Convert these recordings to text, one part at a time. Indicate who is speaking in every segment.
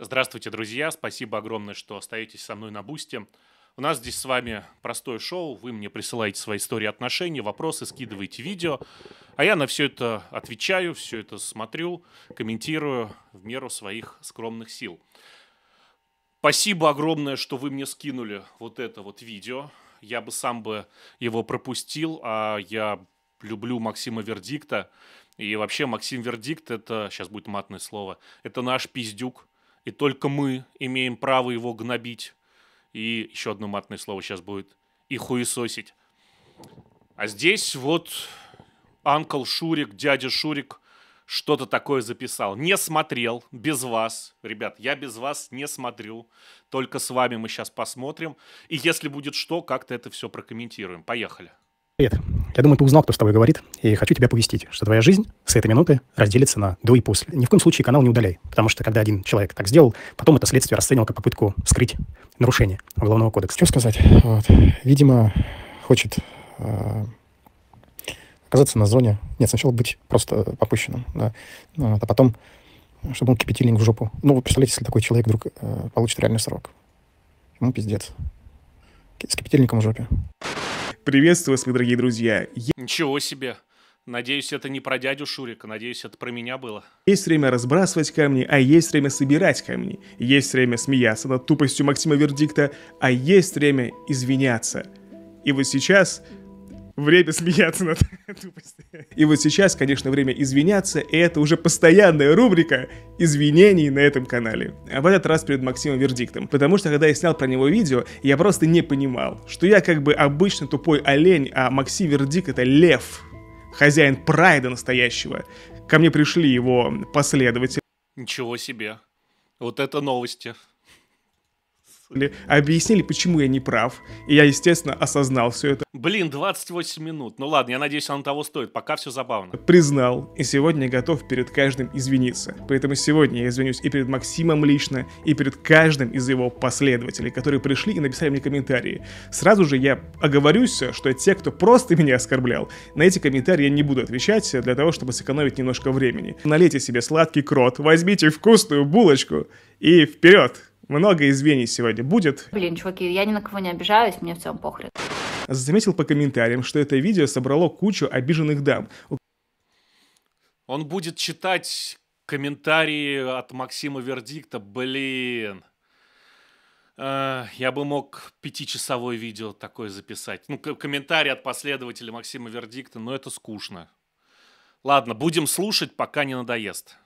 Speaker 1: Здравствуйте, друзья. Спасибо огромное, что остаетесь со мной на Бусте. У нас здесь с вами простое шоу. Вы мне присылаете свои истории отношений, вопросы, скидываете видео. А я на все это отвечаю, все это смотрю, комментирую в меру своих скромных сил. Спасибо огромное, что вы мне скинули вот это вот видео. Я бы сам бы его пропустил, а я люблю Максима Вердикта. И вообще Максим Вердикт это, сейчас будет матное слово, это наш пиздюк, и только мы имеем право его гнобить. И еще одно матное слово сейчас будет. И хуесосить. А здесь вот Анкл Шурик, дядя Шурик что-то такое записал. Не смотрел, без вас. Ребят, я без вас не смотрю. Только с вами мы сейчас посмотрим. И если будет что, как-то это все прокомментируем. Поехали.
Speaker 2: Привет. Я думаю, ты узнал, кто с тобой говорит, и хочу тебя повестить, что твоя жизнь с этой минуты разделится на до и после. Ни в коем случае канал не удаляй, потому что когда один человек так сделал, потом это следствие расценило как попытку скрыть нарушение Уголовного кодекса. Что сказать? Вот. Видимо, хочет э, оказаться на зоне. Нет, сначала быть просто попущенным, да, вот, а потом, чтобы он кипятильник в жопу. Ну, вы представляете, если такой человек вдруг э, получит реальный срок. Ему пиздец. С кипятильником в жопе.
Speaker 3: Приветствую вас, мои дорогие друзья. Е...
Speaker 1: Ничего себе. Надеюсь, это не про дядю Шурика, надеюсь, это про меня было.
Speaker 3: Есть время разбрасывать камни, а есть время собирать камни. Есть время смеяться над тупостью Максима Вердикта, а есть время извиняться. И вот сейчас время смеяться над тупостью. И вот сейчас, конечно, время извиняться, и это уже постоянная рубрика извинений на этом канале. А в этот раз перед Максимом Вердиктом. Потому что, когда я снял про него видео, я просто не понимал, что я как бы обычно тупой олень, а Максим Вердикт это лев, хозяин прайда настоящего. Ко мне пришли его последователи.
Speaker 1: Ничего себе. Вот это новости
Speaker 3: выслушали, объяснили, почему я не прав. И я, естественно, осознал все это.
Speaker 1: Блин, 28 минут. Ну ладно, я надеюсь, оно того стоит. Пока все забавно.
Speaker 3: Признал. И сегодня готов перед каждым извиниться. Поэтому сегодня я извинюсь и перед Максимом лично, и перед каждым из его последователей, которые пришли и написали мне комментарии. Сразу же я оговорюсь, что те, кто просто меня оскорблял, на эти комментарии я не буду отвечать для того, чтобы сэкономить немножко времени. Налейте себе сладкий крот, возьмите вкусную булочку и вперед! Много извинений сегодня будет.
Speaker 2: Блин, чуваки, я ни на кого не обижаюсь,
Speaker 1: мне в целом похрен.
Speaker 3: Заметил по комментариям, что это видео собрало кучу обиженных дам.
Speaker 1: Он будет читать комментарии от Максима Вердикта, блин. Э, я бы мог пятичасовое видео такое записать. Ну, комментарии от последователя Максима Вердикта, но это скучно. Ладно, будем слушать, пока не надоест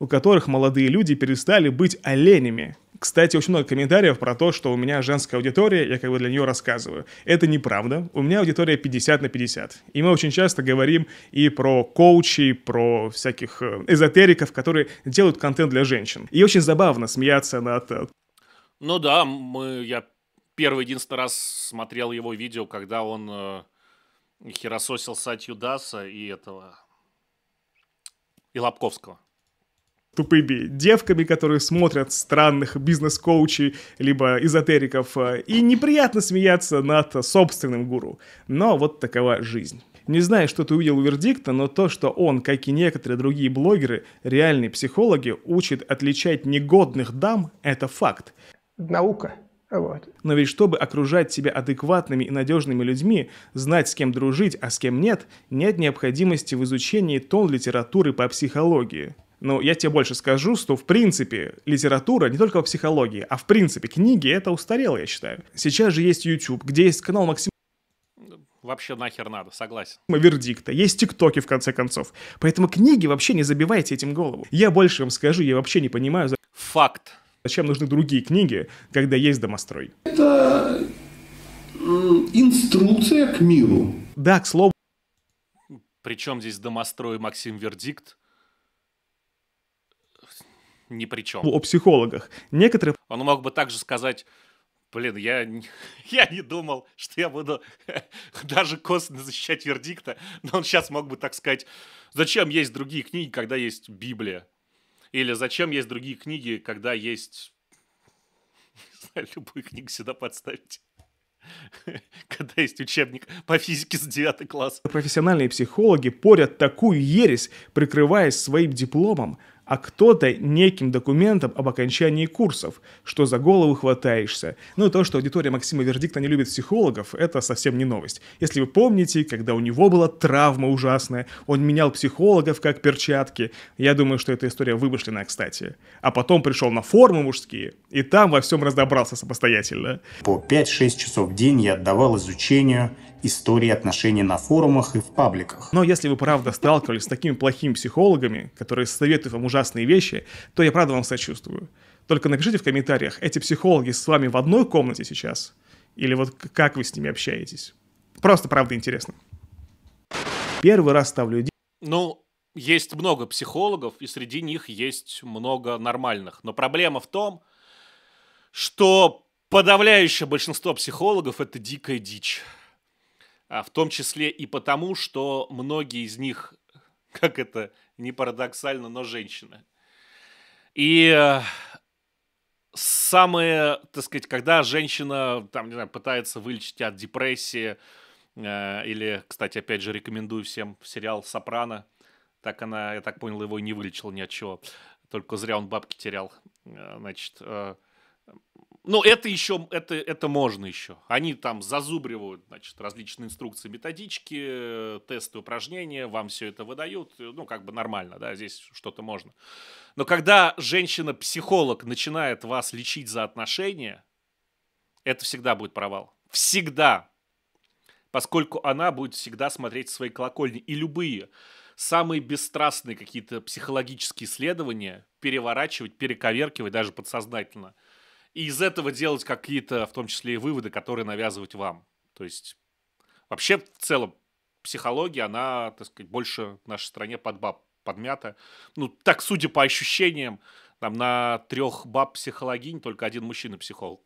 Speaker 3: у которых молодые люди перестали быть оленями. Кстати, очень много комментариев про то, что у меня женская аудитория, я как бы для нее рассказываю. Это неправда. У меня аудитория 50 на 50. И мы очень часто говорим и про коучей, про всяких э, эзотериков, которые делают контент для женщин. И очень забавно смеяться над... Э,
Speaker 1: ну да, мы, я первый единственный раз смотрел его видео, когда он э, херососил Сатью Даса и этого... И Лобковского
Speaker 3: тупыми девками, которые смотрят странных бизнес-коучей, либо эзотериков, э, и неприятно смеяться над собственным гуру. Но вот такова жизнь. Не знаю, что ты увидел у Вердикта, но то, что он, как и некоторые другие блогеры, реальные психологи, учат отличать негодных дам, это факт. Наука. Вот. Но ведь чтобы окружать себя адекватными и надежными людьми, знать, с кем дружить, а с кем нет, нет необходимости в изучении тон литературы по психологии. Ну, я тебе больше скажу, что в принципе литература не только в психологии, а в принципе книги это устарело, я считаю. Сейчас же есть YouTube, где есть канал Максим
Speaker 1: вообще нахер надо, согласен.
Speaker 3: Вердикта, есть тиктоки в конце концов. Поэтому книги вообще не забивайте этим голову. Я больше вам скажу, я вообще не понимаю... Факт. Зачем нужны другие книги, когда есть домострой? Это инструкция к миру. Да, к слову.
Speaker 1: Причем здесь домострой Максим Вердикт? ни при чем. О
Speaker 3: психологах. Некоторые...
Speaker 1: Он мог бы также сказать, блин, я, я не думал, что я буду даже косвенно защищать вердикта, но он сейчас мог бы так сказать, зачем есть другие книги, когда есть Библия? Или зачем есть другие книги, когда есть... Не знаю, любую книгу сюда подставить когда есть учебник по физике с 9 класса.
Speaker 3: Профессиональные психологи порят такую ересь, прикрываясь своим дипломом, а кто-то неким документом об окончании курсов, что за голову хватаешься. Ну и то, что аудитория Максима Вердикта не любит психологов, это совсем не новость. Если вы помните, когда у него была травма ужасная, он менял психологов как перчатки. Я думаю, что эта история вымышленная, кстати. А потом пришел на формы мужские, и там во всем разобрался самостоятельно. По 5-6 часов
Speaker 2: в день я отдавал изучению истории отношений на форумах и в пабликах.
Speaker 3: Но если вы правда сталкивались с такими плохими психологами, которые советуют вам ужасные вещи, то я правда вам сочувствую. Только напишите в комментариях, эти психологи с вами в одной комнате сейчас? Или вот как вы с ними общаетесь? Просто правда интересно. Первый раз
Speaker 1: ставлю Ну, есть много психологов, и среди них есть много нормальных. Но проблема в том, что подавляющее большинство психологов это дикая дичь. А, в том числе и потому, что многие из них, как это не парадоксально, но женщины. И э, самое, так сказать, когда женщина, там, не знаю, пытается вылечить от депрессии, э, или, кстати, опять же, рекомендую всем сериал «Сопрано», так она, я так понял, его и не вылечила ни от чего. Только зря он бабки терял. Э, значит, ну, это еще, это, это можно еще. Они там зазубривают, значит, различные инструкции, методички, э, тесты, упражнения, вам все это выдают. Э, ну, как бы нормально, да, здесь что-то можно. Но когда женщина-психолог начинает вас лечить за отношения, это всегда будет провал. Всегда. Поскольку она будет всегда смотреть свои колокольни. И любые самые бесстрастные какие-то психологические исследования переворачивать, перековеркивать даже подсознательно – и из этого делать какие-то, в том числе и выводы, которые навязывать вам. То есть вообще в целом психология, она, так сказать, больше в нашей стране под баб подмята. Ну, так, судя по ощущениям, там на трех баб психологинь только один мужчина психолог.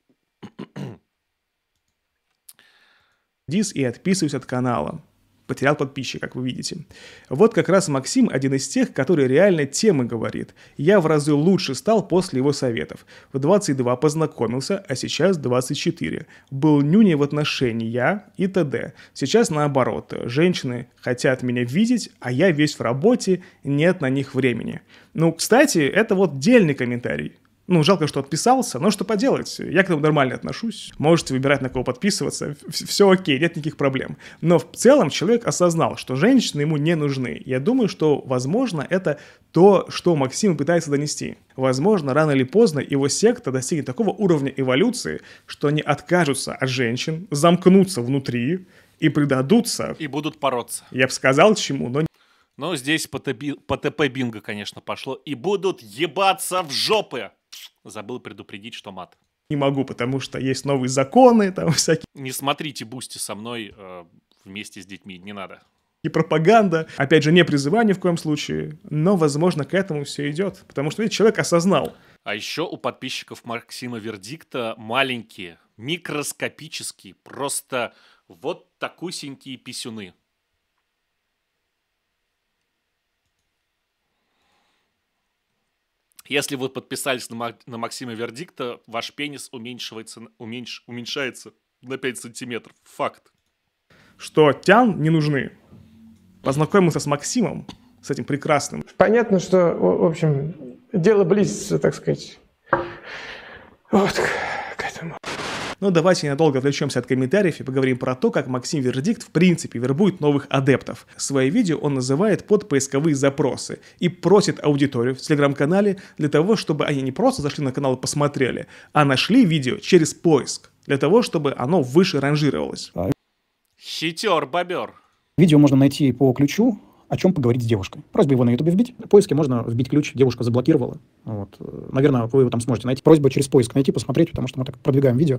Speaker 3: Дис и отписываюсь от канала потерял подписчик, как вы видите. Вот как раз Максим один из тех, который реально темы говорит. Я в разы лучше стал после его советов. В 22 познакомился, а сейчас 24. Был нюней в отношении я и т.д. Сейчас наоборот. Женщины хотят меня видеть, а я весь в работе, нет на них времени. Ну, кстати, это вот дельный комментарий. Ну, жалко, что отписался, но что поделать, я к этому нормально отношусь. Можете выбирать, на кого подписываться, все окей, нет никаких проблем. Но в целом человек осознал, что женщины ему не нужны. Я думаю, что, возможно, это то, что Максим пытается донести. Возможно, рано или поздно его секта достигнет такого уровня эволюции, что они откажутся от женщин, замкнутся внутри и предадутся. И
Speaker 1: будут бороться.
Speaker 3: Я бы сказал, чему, но
Speaker 1: но здесь по ТП бинго, конечно, пошло. И будут ебаться в жопы. Забыл предупредить, что мат.
Speaker 3: Не могу, потому что есть новые законы, там всякие.
Speaker 1: Не смотрите бусти со мной э, вместе с детьми, не надо.
Speaker 3: И пропаганда. Опять же, не призывание в коем случае, но, возможно, к этому все идет. Потому что ведь человек осознал.
Speaker 1: А еще у подписчиков Максима Вердикта маленькие, микроскопические, просто вот такусенькие писюны. Если вы подписались на, на Максима Вердикта, ваш пенис уменьшивается, уменьш, уменьшается на 5 сантиметров. Факт.
Speaker 3: Что тян не нужны. Познакомился с Максимом, с этим прекрасным. Понятно, что, в общем, дело близится, так сказать. Вот. Но ну, давайте ненадолго отвлечемся от комментариев и поговорим про то, как Максим Вердикт в принципе вербует новых адептов. Свои видео он называет под поисковые запросы и просит аудиторию в телеграм-канале для того, чтобы они не просто зашли на канал и посмотрели, а нашли видео через поиск, для того, чтобы оно выше
Speaker 2: ранжировалось.
Speaker 1: А, Хитер, бобер.
Speaker 2: Видео можно найти по ключу о чем поговорить с девушкой. Просьба его на Ютубе вбить. В поиске можно вбить ключ, девушка заблокировала. Вот. Наверное, вы его там сможете найти. Просьба через поиск найти, посмотреть, потому что мы так продвигаем видео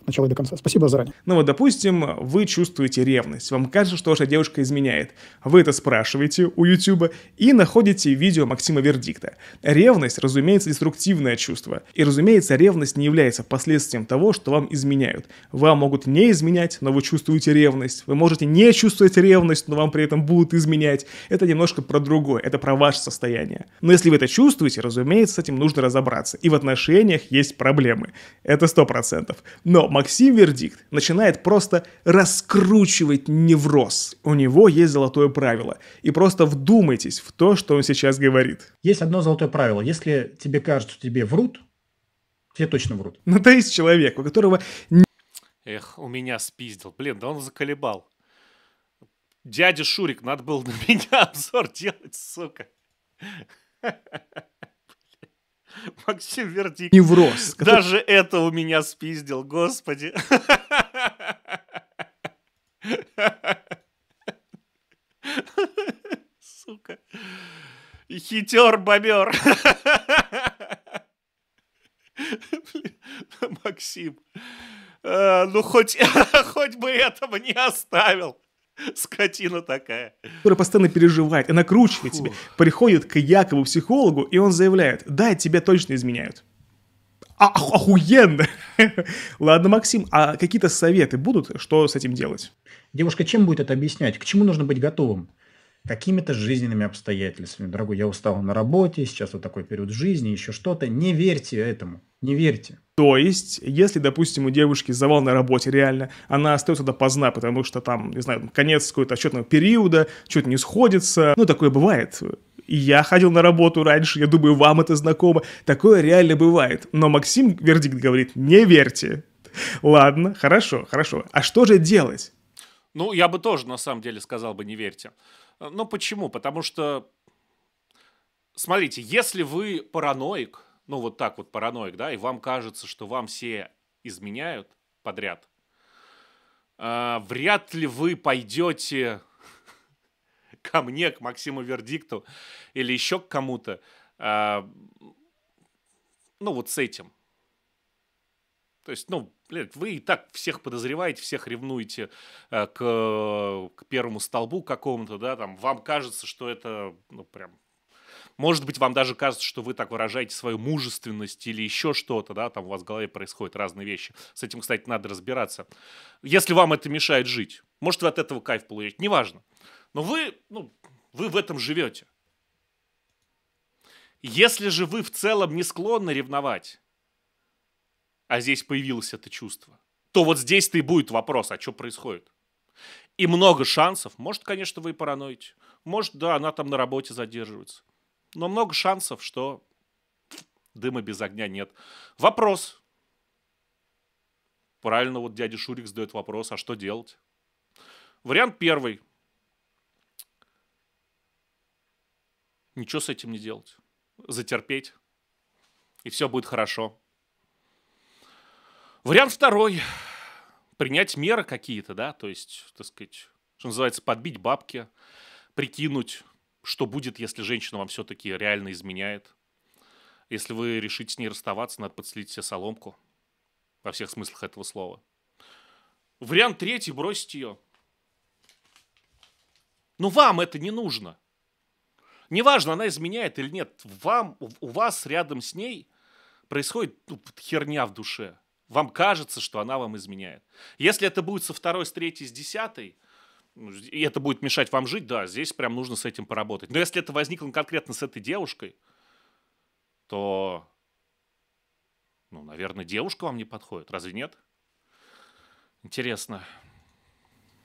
Speaker 2: от начала и до конца. Спасибо заранее.
Speaker 3: Ну вот, допустим, вы чувствуете ревность, вам кажется, что ваша девушка изменяет. Вы это спрашиваете у YouTube и находите видео Максима Вердикта. Ревность, разумеется, деструктивное чувство. И, разумеется, ревность не является последствием того, что вам изменяют. Вам могут не изменять, но вы чувствуете ревность. Вы можете не чувствовать ревность, но вам при этом будут изменять. Это немножко про другое, это про ваше состояние. Но если вы это чувствуете, разумеется, с этим нужно разобраться. И в отношениях есть проблемы. Это 100%. Но Максим Вердикт начинает просто раскручивать невроз. У него есть золотое правило. И просто вдумайтесь в то, что он сейчас говорит. Есть одно золотое правило. Если тебе кажется,
Speaker 2: тебе врут, тебе точно врут. Ну, то есть человек, у которого...
Speaker 1: Эх, у меня спиздил. Блин, да он заколебал. Дядя Шурик, надо было на меня обзор делать, сука. Максим Вердикт. Невроз. Который... Даже это у меня спиздил, господи. Сука. Хитер бобер. Максим. Э, ну, хоть, хоть бы этого не оставил. Скотина такая. Которая постоянно
Speaker 3: переживает и накручивает Фу. себя. Приходит к Якову психологу, и он заявляет, да, тебя точно изменяют. А охуенно! Ладно, Максим, а какие-то советы
Speaker 2: будут, что с этим делать? Девушка чем будет это объяснять? К чему нужно быть готовым? какими-то жизненными обстоятельствами. Дорогой, я устал на работе, сейчас вот такой период жизни, еще что-то. Не верьте этому, не верьте. То есть, если, допустим, у девушки завал на работе реально,
Speaker 3: она остается допоздна, потому что там, не знаю, конец какого-то отчетного периода, что-то не сходится. Ну, такое бывает. И я ходил на работу раньше, я думаю, вам это знакомо. Такое реально бывает. Но Максим вердикт говорит, не верьте. Ладно, хорошо, хорошо. А что же делать?
Speaker 1: Ну, я бы тоже, на самом деле, сказал бы, не верьте. Э, ну почему? Потому что, смотрите, если вы параноик, ну вот так вот параноик, да, и вам кажется, что вам все изменяют подряд, э, вряд ли вы пойдете ко мне, к Максиму Вердикту или еще к кому-то, э, ну вот с этим. То есть, ну, вы и так всех подозреваете, всех ревнуете э, к, к первому столбу какому-то, да, там, вам кажется, что это, ну, прям может быть, вам даже кажется, что вы так выражаете свою мужественность или еще что-то, да, там у вас в голове происходят разные вещи. С этим, кстати, надо разбираться. Если вам это мешает жить, может, вы от этого кайф получаете, неважно. Но вы, ну, вы в этом живете. Если же вы в целом не склонны ревновать, а здесь появилось это чувство, то вот здесь-то и будет вопрос, а что происходит? И много шансов, может, конечно, вы и параноите, может, да, она там на работе задерживается, но много шансов, что дыма без огня нет. Вопрос. Правильно вот дядя Шурик задает вопрос, а что делать? Вариант первый. Ничего с этим не делать. Затерпеть. И все будет хорошо. Вариант второй. Принять меры какие-то, да, то есть, так сказать, что называется, подбить бабки, прикинуть, что будет, если женщина вам все-таки реально изменяет. Если вы решите с ней расставаться, надо подслить себе соломку во всех смыслах этого слова. Вариант третий – бросить ее. Но «Ну, вам это не нужно. Неважно, она изменяет или нет, вам, у вас рядом с ней происходит ну, херня в душе – вам кажется, что она вам изменяет. Если это будет со второй, с третьей, с десятой, ну, и это будет мешать вам жить, да, здесь прям нужно с этим поработать. Но если это возникло конкретно с этой девушкой, то, ну, наверное, девушка вам не подходит, разве нет? Интересно.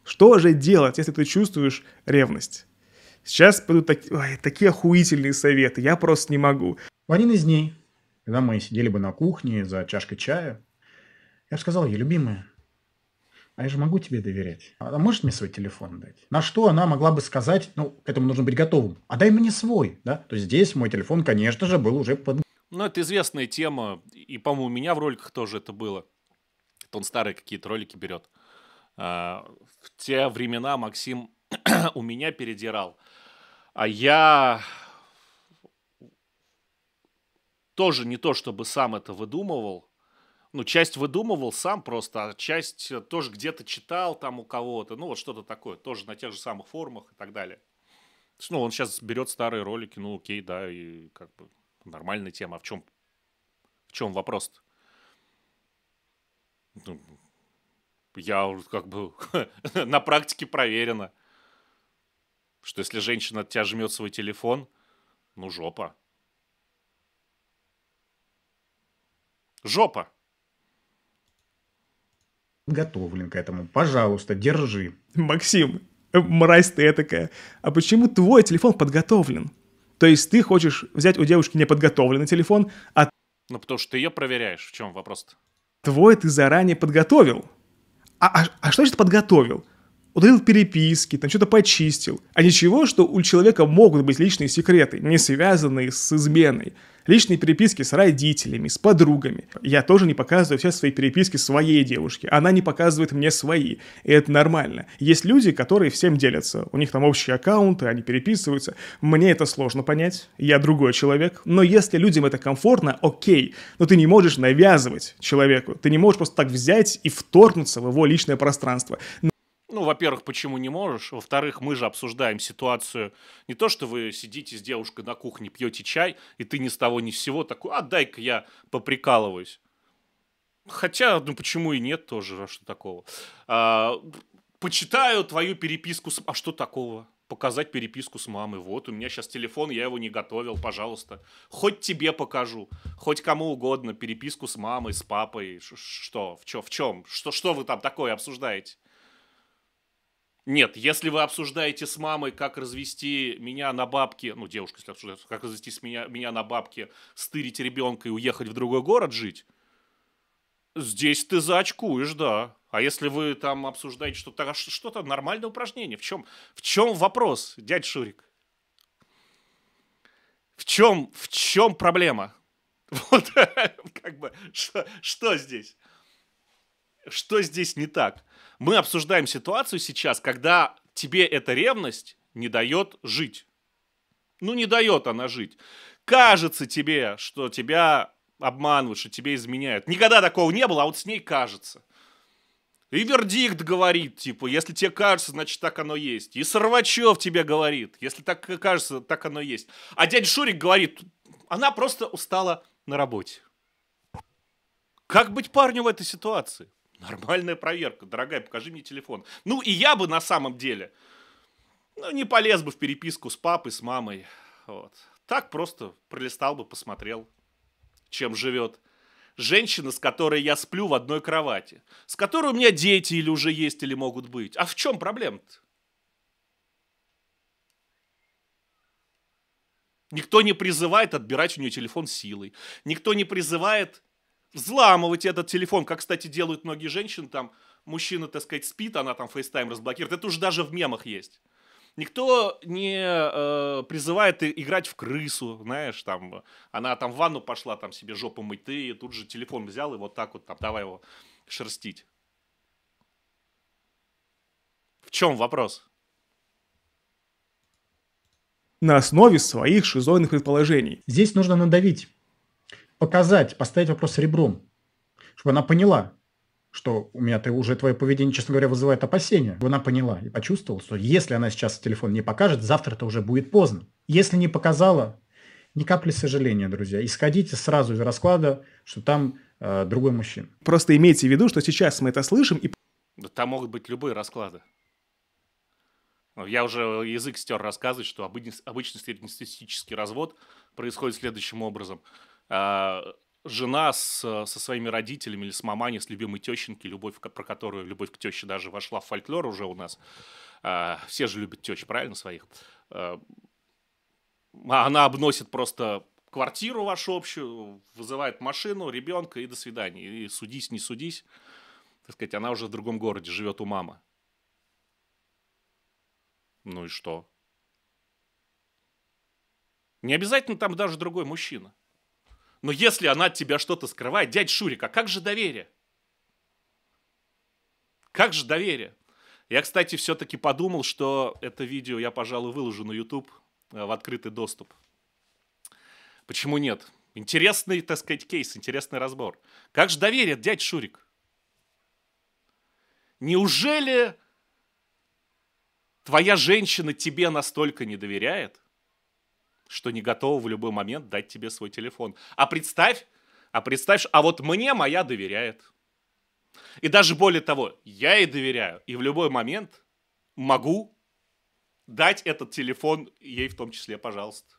Speaker 3: Что же делать, если ты чувствуешь ревность?
Speaker 2: Сейчас пойдут так... Ой, такие охуительные советы, я просто не могу. В один из дней, когда мы сидели бы на кухне за чашкой чая, я же сказал ей, любимая, а я же могу тебе доверять. Она может мне свой телефон дать? На что она могла бы сказать, ну, к этому нужно быть готовым. А дай мне свой, да? То есть здесь мой телефон, конечно же, был уже под...
Speaker 1: Ну, это известная тема, и, по-моему, у меня в роликах тоже это было. Это он старые какие-то ролики берет. А, в те времена Максим у меня передирал. А я тоже не то чтобы сам это выдумывал, ну, часть выдумывал сам просто, а часть тоже где-то читал там у кого-то, ну, вот что-то такое, тоже на тех же самых форумах и так далее. То есть, ну, он сейчас берет старые ролики, ну, окей, да, и как бы нормальная тема. А в чем, в чем вопрос -то? Ну, я как бы на практике проверено, что если женщина от тебя жмет свой телефон, ну, жопа. Жопа
Speaker 2: подготовлен к
Speaker 3: этому. Пожалуйста, держи. Максим, э, мразь ты такая. А почему твой телефон подготовлен? То есть ты хочешь взять у девушки неподготовленный телефон, а...
Speaker 1: Ну, потому что ты ее проверяешь. В чем вопрос-то?
Speaker 3: Твой ты заранее подготовил. А, а, а что значит подготовил? удалил переписки, там что-то почистил. А ничего, что у человека могут быть личные секреты, не связанные с изменой личные переписки с родителями, с подругами. Я тоже не показываю все свои переписки своей девушке. Она не показывает мне свои. И это нормально. Есть люди, которые всем делятся. У них там общие аккаунты, они переписываются. Мне это сложно понять. Я другой человек. Но если людям это комфортно, окей. Но ты не можешь навязывать человеку. Ты не можешь просто так взять и вторгнуться в его личное пространство.
Speaker 1: Ну, во-первых, почему не можешь? Во-вторых, мы же обсуждаем ситуацию. Не то, что вы сидите с девушкой на кухне, пьете чай, и ты ни с того ни с сего такой, а дай-ка я поприкалываюсь. Хотя, ну почему и нет тоже, а что такого? А, почитаю твою переписку с... А что такого? Показать переписку с мамой. Вот, у меня сейчас телефон, я его не готовил, пожалуйста. Хоть тебе покажу, хоть кому угодно переписку с мамой, с папой. Что, в чем, Что, что вы там такое обсуждаете? Нет, если вы обсуждаете с мамой, как развести меня на бабки, ну, девушка, если обсуждает, как развести с меня, меня на бабки, стырить ребенка и уехать в другой город жить, здесь ты заочкуешь, да. А если вы там обсуждаете что-то, а что-то нормальное упражнение, в чем, в чем вопрос, дядь Шурик? В чем, в чем проблема? Вот, как бы, что, что здесь? что здесь не так? Мы обсуждаем ситуацию сейчас, когда тебе эта ревность не дает жить. Ну, не дает она жить. Кажется тебе, что тебя обманывают, что тебе изменяют. Никогда такого не было, а вот с ней кажется. И вердикт говорит, типа, если тебе кажется, значит, так оно есть. И Сорвачев тебе говорит, если так кажется, так оно есть. А дядя Шурик говорит, она просто устала на работе. Как быть парню в этой ситуации? Нормальная проверка, дорогая, покажи мне телефон. Ну и я бы на самом деле, ну не полез бы в переписку с папой, с мамой. Вот. Так просто пролистал бы, посмотрел, чем живет женщина, с которой я сплю в одной кровати, с которой у меня дети или уже есть, или могут быть. А в чем проблема-то? Никто не призывает отбирать у нее телефон силой. Никто не призывает взламывать этот телефон, как, кстати, делают многие женщины, там, мужчина, так сказать, спит, она там FaceTime разблокирует, это уже даже в мемах есть. Никто не э, призывает играть в крысу, знаешь, там, она там в ванну пошла, там себе жопу мыть, ты тут же телефон взял и вот так вот, там, давай его шерстить. В чем вопрос?
Speaker 2: На основе своих шизоидных предположений. Здесь нужно надавить показать, поставить вопрос ребром, чтобы она поняла, что у меня ты уже твое поведение, честно говоря, вызывает опасения. Чтобы Она поняла и почувствовала, что если она сейчас телефон не покажет, завтра это уже будет поздно. Если не показала, ни капли сожаления, друзья. Исходите сразу из расклада, что там э, другой мужчина.
Speaker 3: Просто имейте в виду, что сейчас мы это слышим и...
Speaker 1: Да там могут быть любые расклады. Я уже язык стер рассказывать, что обычный, обычный среднестатистический развод происходит следующим образом – а, жена с, э, со своими родителями или с мамани, с любимой тещенки, любовь, про которую любовь к теще даже вошла в фольклор уже у нас. А, все же любят тещ, правильно, своих. А, она обносит просто квартиру вашу общую, вызывает машину, ребенка и до свидания. И судись, не судись. Так сказать, она уже в другом городе живет у мамы. Ну и что? Не обязательно там даже другой мужчина. Но если она от тебя что-то скрывает, дядь Шурик, а как же доверие? Как же доверие? Я, кстати, все-таки подумал, что это видео я, пожалуй, выложу на YouTube э, в открытый доступ. Почему нет? Интересный, так сказать, кейс, интересный разбор. Как же доверие, дядь Шурик? Неужели твоя женщина тебе настолько не доверяет, что не готова в любой момент дать тебе свой телефон. А представь, а представь, а вот мне моя доверяет. И даже более того, я ей доверяю. И в любой момент могу дать этот телефон ей в том числе, пожалуйста.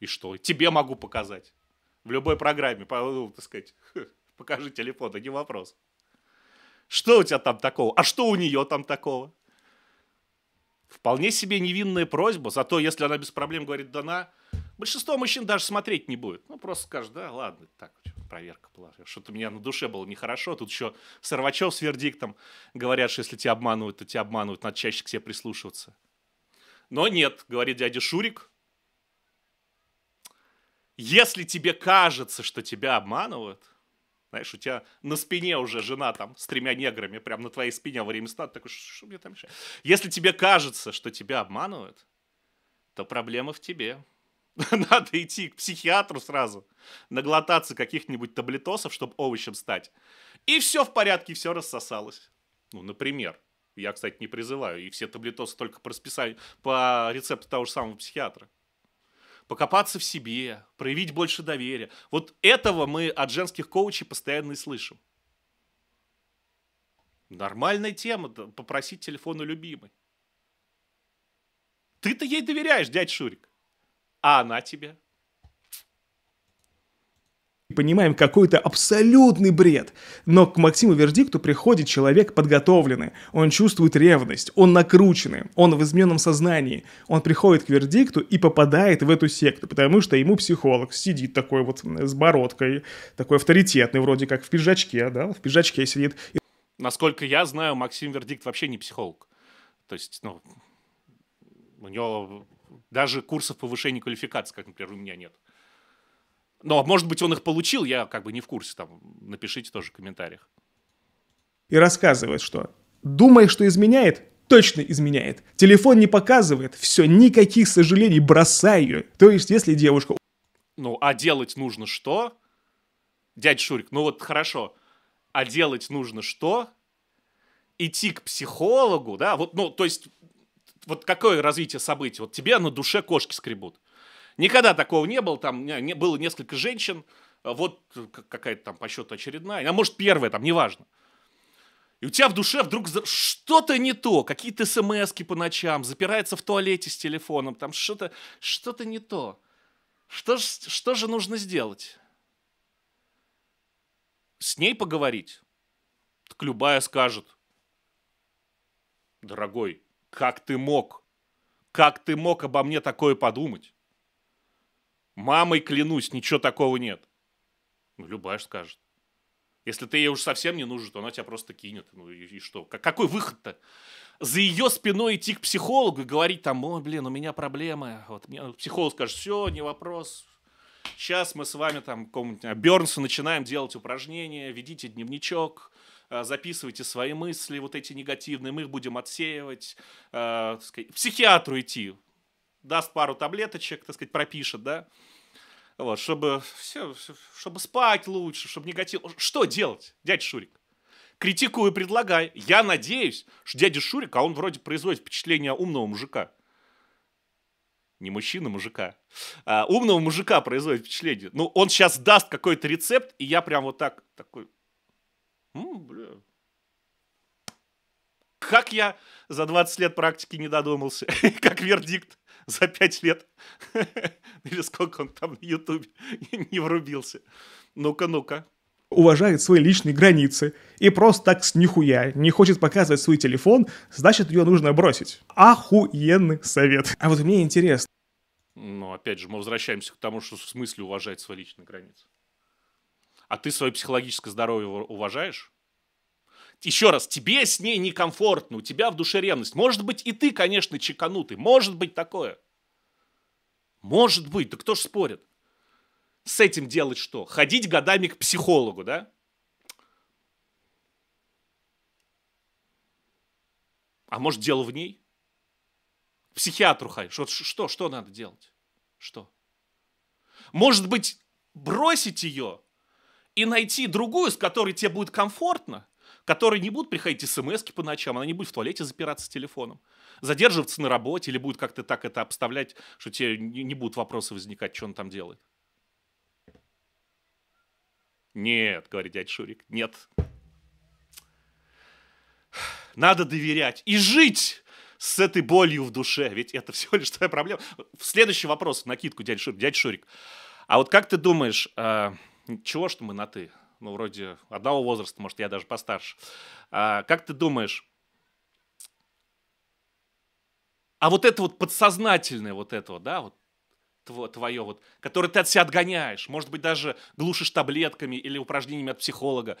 Speaker 1: И что? Тебе могу показать. В любой программе, ну, так сказать, покажи телефон, это не вопрос. Что у тебя там такого? А что у нее там такого? Вполне себе невинная просьба, зато если она без проблем говорит «дана», большинство мужчин даже смотреть не будет. Ну, просто скажет, да, ладно, так, проверка была. Что-то у меня на душе было нехорошо. Тут еще Сорвачев с вердиктом говорят, что если тебя обманывают, то тебя обманывают, надо чаще к себе прислушиваться. Но нет, говорит дядя Шурик, если тебе кажется, что тебя обманывают – знаешь, у тебя на спине уже жена там с тремя неграми, прям на твоей спине во время сна, такой, что мне там мешает? Если тебе кажется, что тебя обманывают, то проблема в тебе. Надо идти к психиатру сразу, наглотаться каких-нибудь таблетосов, чтобы овощем стать. И все в порядке, все рассосалось. Ну, например. Я, кстати, не призываю. И все таблетосы только по расписанию, по рецепту того же самого психиатра покопаться в себе, проявить больше доверия. Вот этого мы от женских коучей постоянно и слышим. Нормальная тема, попросить телефон у любимой. Ты-то ей доверяешь, дядь Шурик, а она тебе –
Speaker 3: понимаем какой-то абсолютный бред. Но к Максиму Вердикту приходит человек подготовленный, он чувствует ревность, он накрученный, он в измененном сознании. Он приходит к вердикту и попадает в эту секту, потому что ему психолог сидит такой вот с бородкой, такой авторитетный вроде как в пиджачке, да, в пиджачке сидит.
Speaker 1: Насколько я знаю, Максим Вердикт вообще не психолог. То есть, ну, у него даже курсов повышения квалификации, как, например, у меня нет. Но, ну, а может быть, он их получил, я как бы не в курсе. Там напишите тоже в комментариях.
Speaker 3: И рассказывает, что «Думай, что изменяет, точно изменяет. Телефон не показывает, все, никаких сожалений, бросай ее». То есть, если девушка...
Speaker 1: Ну, а делать нужно что? Дядь Шурик, ну вот хорошо. А делать нужно что? Идти к психологу, да? Вот, ну, то есть, вот какое развитие событий? Вот тебе на душе кошки скребут Никогда такого не было, там не, было несколько женщин, а вот какая-то там по счету очередная, а может первая, там, неважно. И у тебя в душе вдруг что-то не то, какие-то смс по ночам, запирается в туалете с телефоном, там что-то что не то. Что, что же нужно сделать? С ней поговорить? Так любая скажет. Дорогой, как ты мог? Как ты мог обо мне такое подумать? Мамой клянусь, ничего такого нет. Ну, любая скажет. Если ты ей уже совсем не нужен, то она тебя просто кинет. Ну и, и что? Как, какой выход-то? За ее спиной идти к психологу и говорить там, ой, блин, у меня проблемы. Вот мне психолог скажет, все, не вопрос. Сейчас мы с вами там какому-нибудь а, Бернсу начинаем делать упражнения, ведите дневничок, а, записывайте свои мысли, вот эти негативные, мы их будем отсеивать. Э, сказать, психиатру идти. Даст пару таблеточек, так сказать, пропишет, да? Вот, чтобы, все, чтобы спать лучше, чтобы негатив... Что делать, дядя Шурик? Критикую, предлагай. Я надеюсь, что дядя Шурик, а он вроде производит впечатление умного мужика. Не мужчина, мужика. А, умного мужика производит впечатление. Ну, он сейчас даст какой-то рецепт, и я прям вот так, такой... М, бля. Как я за 20 лет практики не додумался, как вердикт за пять лет, или сколько он там на Ютубе, не врубился. Ну-ка, ну-ка.
Speaker 3: Уважает свои личные границы и просто так с нихуя не хочет показывать свой телефон, значит, ее нужно бросить. Охуенный совет. А вот мне интересно.
Speaker 1: Но ну, опять же, мы возвращаемся к тому, что в смысле уважать свои личные границы. А ты свое психологическое здоровье уважаешь? еще раз, тебе с ней некомфортно, у тебя в душе ревность. Может быть, и ты, конечно, чеканутый. Может быть такое. Может быть, да кто ж спорит? С этим делать что? Ходить годами к психологу, да? А может, дело в ней? психиатру ходить. Что, что, что надо делать? Что? Может быть, бросить ее и найти другую, с которой тебе будет комфортно? которые не будут приходить смс по ночам, она не будет в туалете запираться с телефоном, задерживаться на работе или будет как-то так это обставлять, что тебе не будут вопросы возникать, что он там делает. Нет, говорит дядь Шурик, нет. Надо доверять и жить с этой болью в душе, ведь это всего лишь твоя проблема. Следующий вопрос, накидку, дядь Шурик. Дядя Шурик, а вот как ты думаешь, э, чего что мы на «ты»? ну, вроде одного возраста, может, я даже постарше. А, как ты думаешь, а вот это вот подсознательное вот это вот, да, вот твое, вот, которое ты от себя отгоняешь, может быть, даже глушишь таблетками или упражнениями от психолога.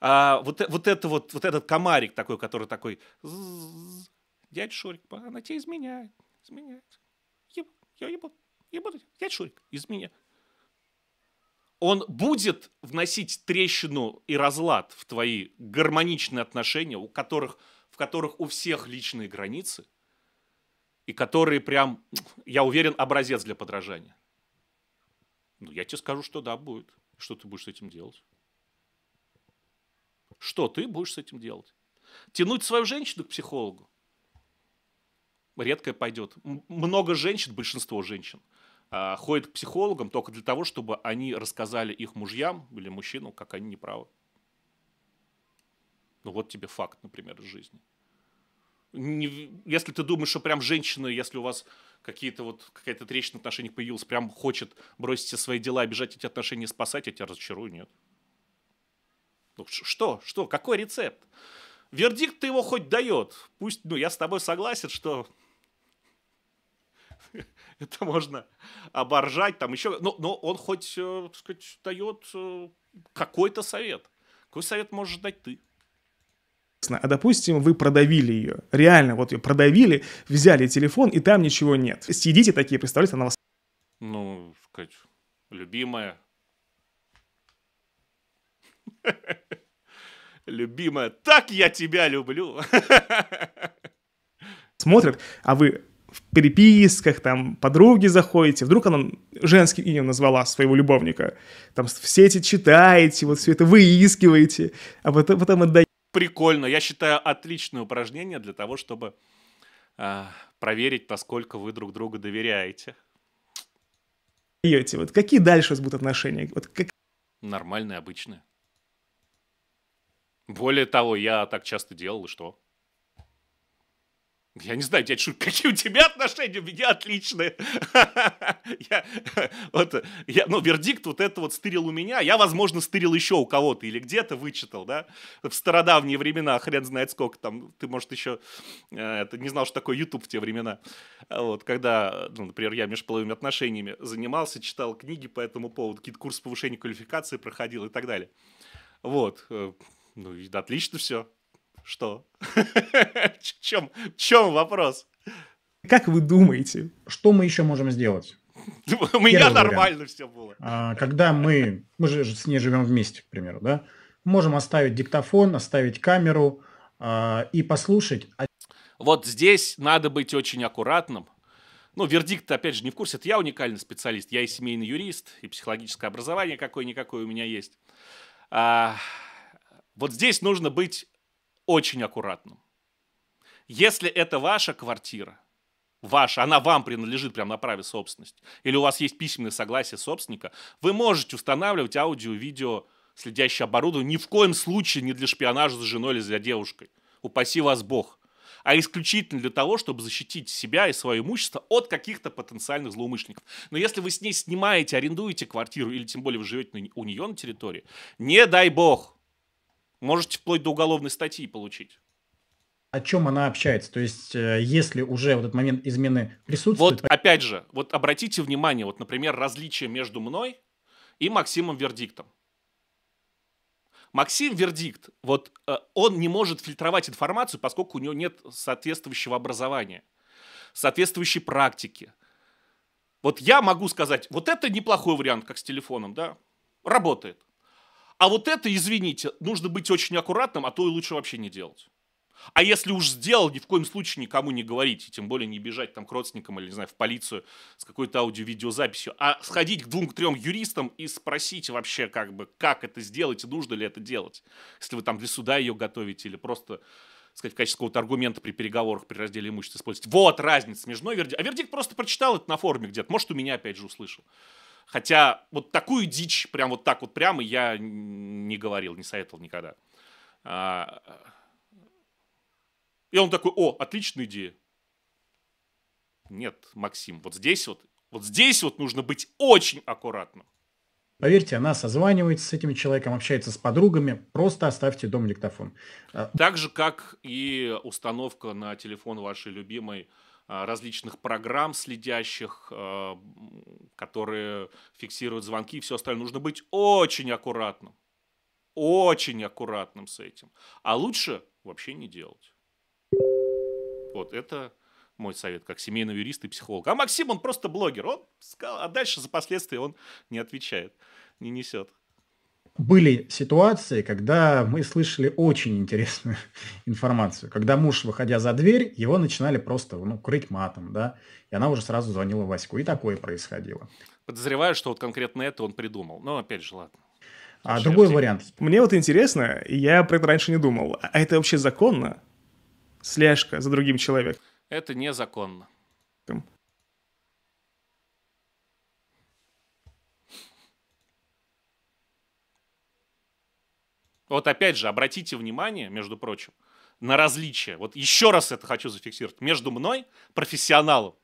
Speaker 1: А, вот, вот, это вот, вот этот комарик такой, который такой, дядь Шурик, она тебя изменяет, изменяет. Я ебу, я ебу, дядь Шурик, изменяет он будет вносить трещину и разлад в твои гармоничные отношения, у которых, в которых у всех личные границы, и которые прям, я уверен, образец для подражания. Ну, я тебе скажу, что да, будет. Что ты будешь с этим делать? Что ты будешь с этим делать? Тянуть свою женщину к психологу? Редко пойдет. Много женщин, большинство женщин – а, ходят к психологам только для того, чтобы они рассказали их мужьям или мужчинам, как они неправы. Ну вот тебе факт, например, из жизни. Не, если ты думаешь, что прям женщина, если у вас какие-то вот какая-то трещина в отношениях появилась, прям хочет бросить все свои дела, обижать эти отношения, спасать, я тебя разочарую, нет. Ну что, что, какой рецепт? Вердикт ты его хоть дает. Пусть, ну, я с тобой согласен, что это можно оборжать, там еще, но, но он хоть, э, так сказать, дает э, какой-то совет. Какой совет можешь дать ты?
Speaker 3: А допустим, вы продавили ее. Реально, вот ее продавили, взяли телефон, и там ничего нет. Сидите такие, представляете, она
Speaker 1: вас... Ну, сказать, любимая. Любимая, так я тебя люблю.
Speaker 3: Смотрят, а вы переписках, там, подруги заходите, вдруг она женским именем назвала своего любовника, там, все эти читаете, вот все это выискиваете, а потом, потом отдаете.
Speaker 1: Прикольно, я считаю, отличное упражнение для того, чтобы э, проверить, насколько вы друг другу доверяете.
Speaker 3: Вот какие дальше у вас будут отношения? Вот как...
Speaker 1: Нормальные, обычные. Более того, я так часто делал, и что? Я не знаю, дядь Шут, какие у тебя отношения, у меня отличные. я, вот, я, ну, вердикт вот это вот стырил у меня. Я, возможно, стырил еще у кого-то или где-то вычитал, да. В стародавние времена, хрен знает сколько там, ты, может, еще э, не знал, что такое YouTube в те времена. Вот, когда, ну, например, я межполовыми отношениями занимался, читал книги по этому поводу, какие-то курсы повышения квалификации проходил и так далее. Вот, э, ну, и отлично все что? в, чем, в чем вопрос?
Speaker 2: Как вы думаете? Что мы еще можем сделать? У меня нормально вариант. все было. А, когда мы, мы же с ней живем вместе, к примеру, да? Можем оставить диктофон, оставить камеру а, и послушать.
Speaker 1: Вот здесь надо быть очень аккуратным. Ну, вердикт, опять же, не в курсе. Это я уникальный специалист. Я и семейный юрист, и психологическое образование какое-никакое у меня есть. А, вот здесь нужно быть очень аккуратным. Если это ваша квартира, ваша, она вам принадлежит прямо на праве собственности, или у вас есть письменное согласие собственника, вы можете устанавливать аудио-видео следящее оборудование ни в коем случае не для шпионажа за женой или за девушкой. Упаси вас Бог. А исключительно для того, чтобы защитить себя и свое имущество от каких-то потенциальных злоумышленников. Но если вы с ней снимаете, арендуете квартиру или тем более вы живете у нее на территории, не дай бог, Можете вплоть до уголовной статьи получить.
Speaker 2: О чем она общается? То есть, э, если уже в этот момент измены присутствуют, Вот
Speaker 1: опять же, вот обратите внимание, вот, например, различие между мной и Максимом Вердиктом. Максим Вердикт, вот э, он не может фильтровать информацию, поскольку у него нет соответствующего образования, соответствующей практики. Вот я могу сказать, вот это неплохой вариант, как с телефоном, да, работает. А вот это, извините, нужно быть очень аккуратным, а то и лучше вообще не делать. А если уж сделал, ни в коем случае никому не говорить, и тем более не бежать там к родственникам или, не знаю, в полицию с какой-то аудио-видеозаписью, а сходить к двум-трем юристам и спросить вообще, как бы, как это сделать и нужно ли это делать. Если вы там для суда ее готовите или просто сказать, в качестве какого-то аргумента при переговорах, при разделе имущества использовать. Вот разница между мной и вердиктом. А вердикт просто прочитал это на форуме где-то. Может, у меня опять же услышал. Хотя вот такую дичь, прям вот так вот прямо, я не говорил, не советовал никогда. А, и он такой, о, отличная идея. Нет, Максим, вот здесь вот, вот здесь вот нужно быть очень аккуратным.
Speaker 2: Поверьте, она созванивается с этим человеком, общается с подругами. Просто оставьте дом диктофон.
Speaker 1: А, так же, как и установка на телефон вашей любимой – Э, различных программ следящих, э, которые фиксируют звонки и все остальное. Нужно быть очень аккуратным. Очень аккуратным с этим. А лучше вообще не делать. Вот это мой совет, как семейный юрист и психолог. А Максим, он просто блогер. Он сказал, а дальше за последствия он не отвечает, не несет
Speaker 2: были ситуации, когда мы слышали очень интересную информацию, когда муж, выходя за дверь, его начинали просто ну, крыть матом, да, и она уже сразу звонила Ваську, и такое
Speaker 1: происходило. Подозреваю, что вот конкретно это он придумал, но опять же, ладно.
Speaker 2: А другой
Speaker 3: вариант. Мне вот интересно, я про это раньше не думал, а это вообще законно? Слежка за другим человеком.
Speaker 1: Это незаконно. Вот опять же, обратите внимание, между прочим, на различие. Вот еще раз это хочу зафиксировать. Между мной, профессионалом,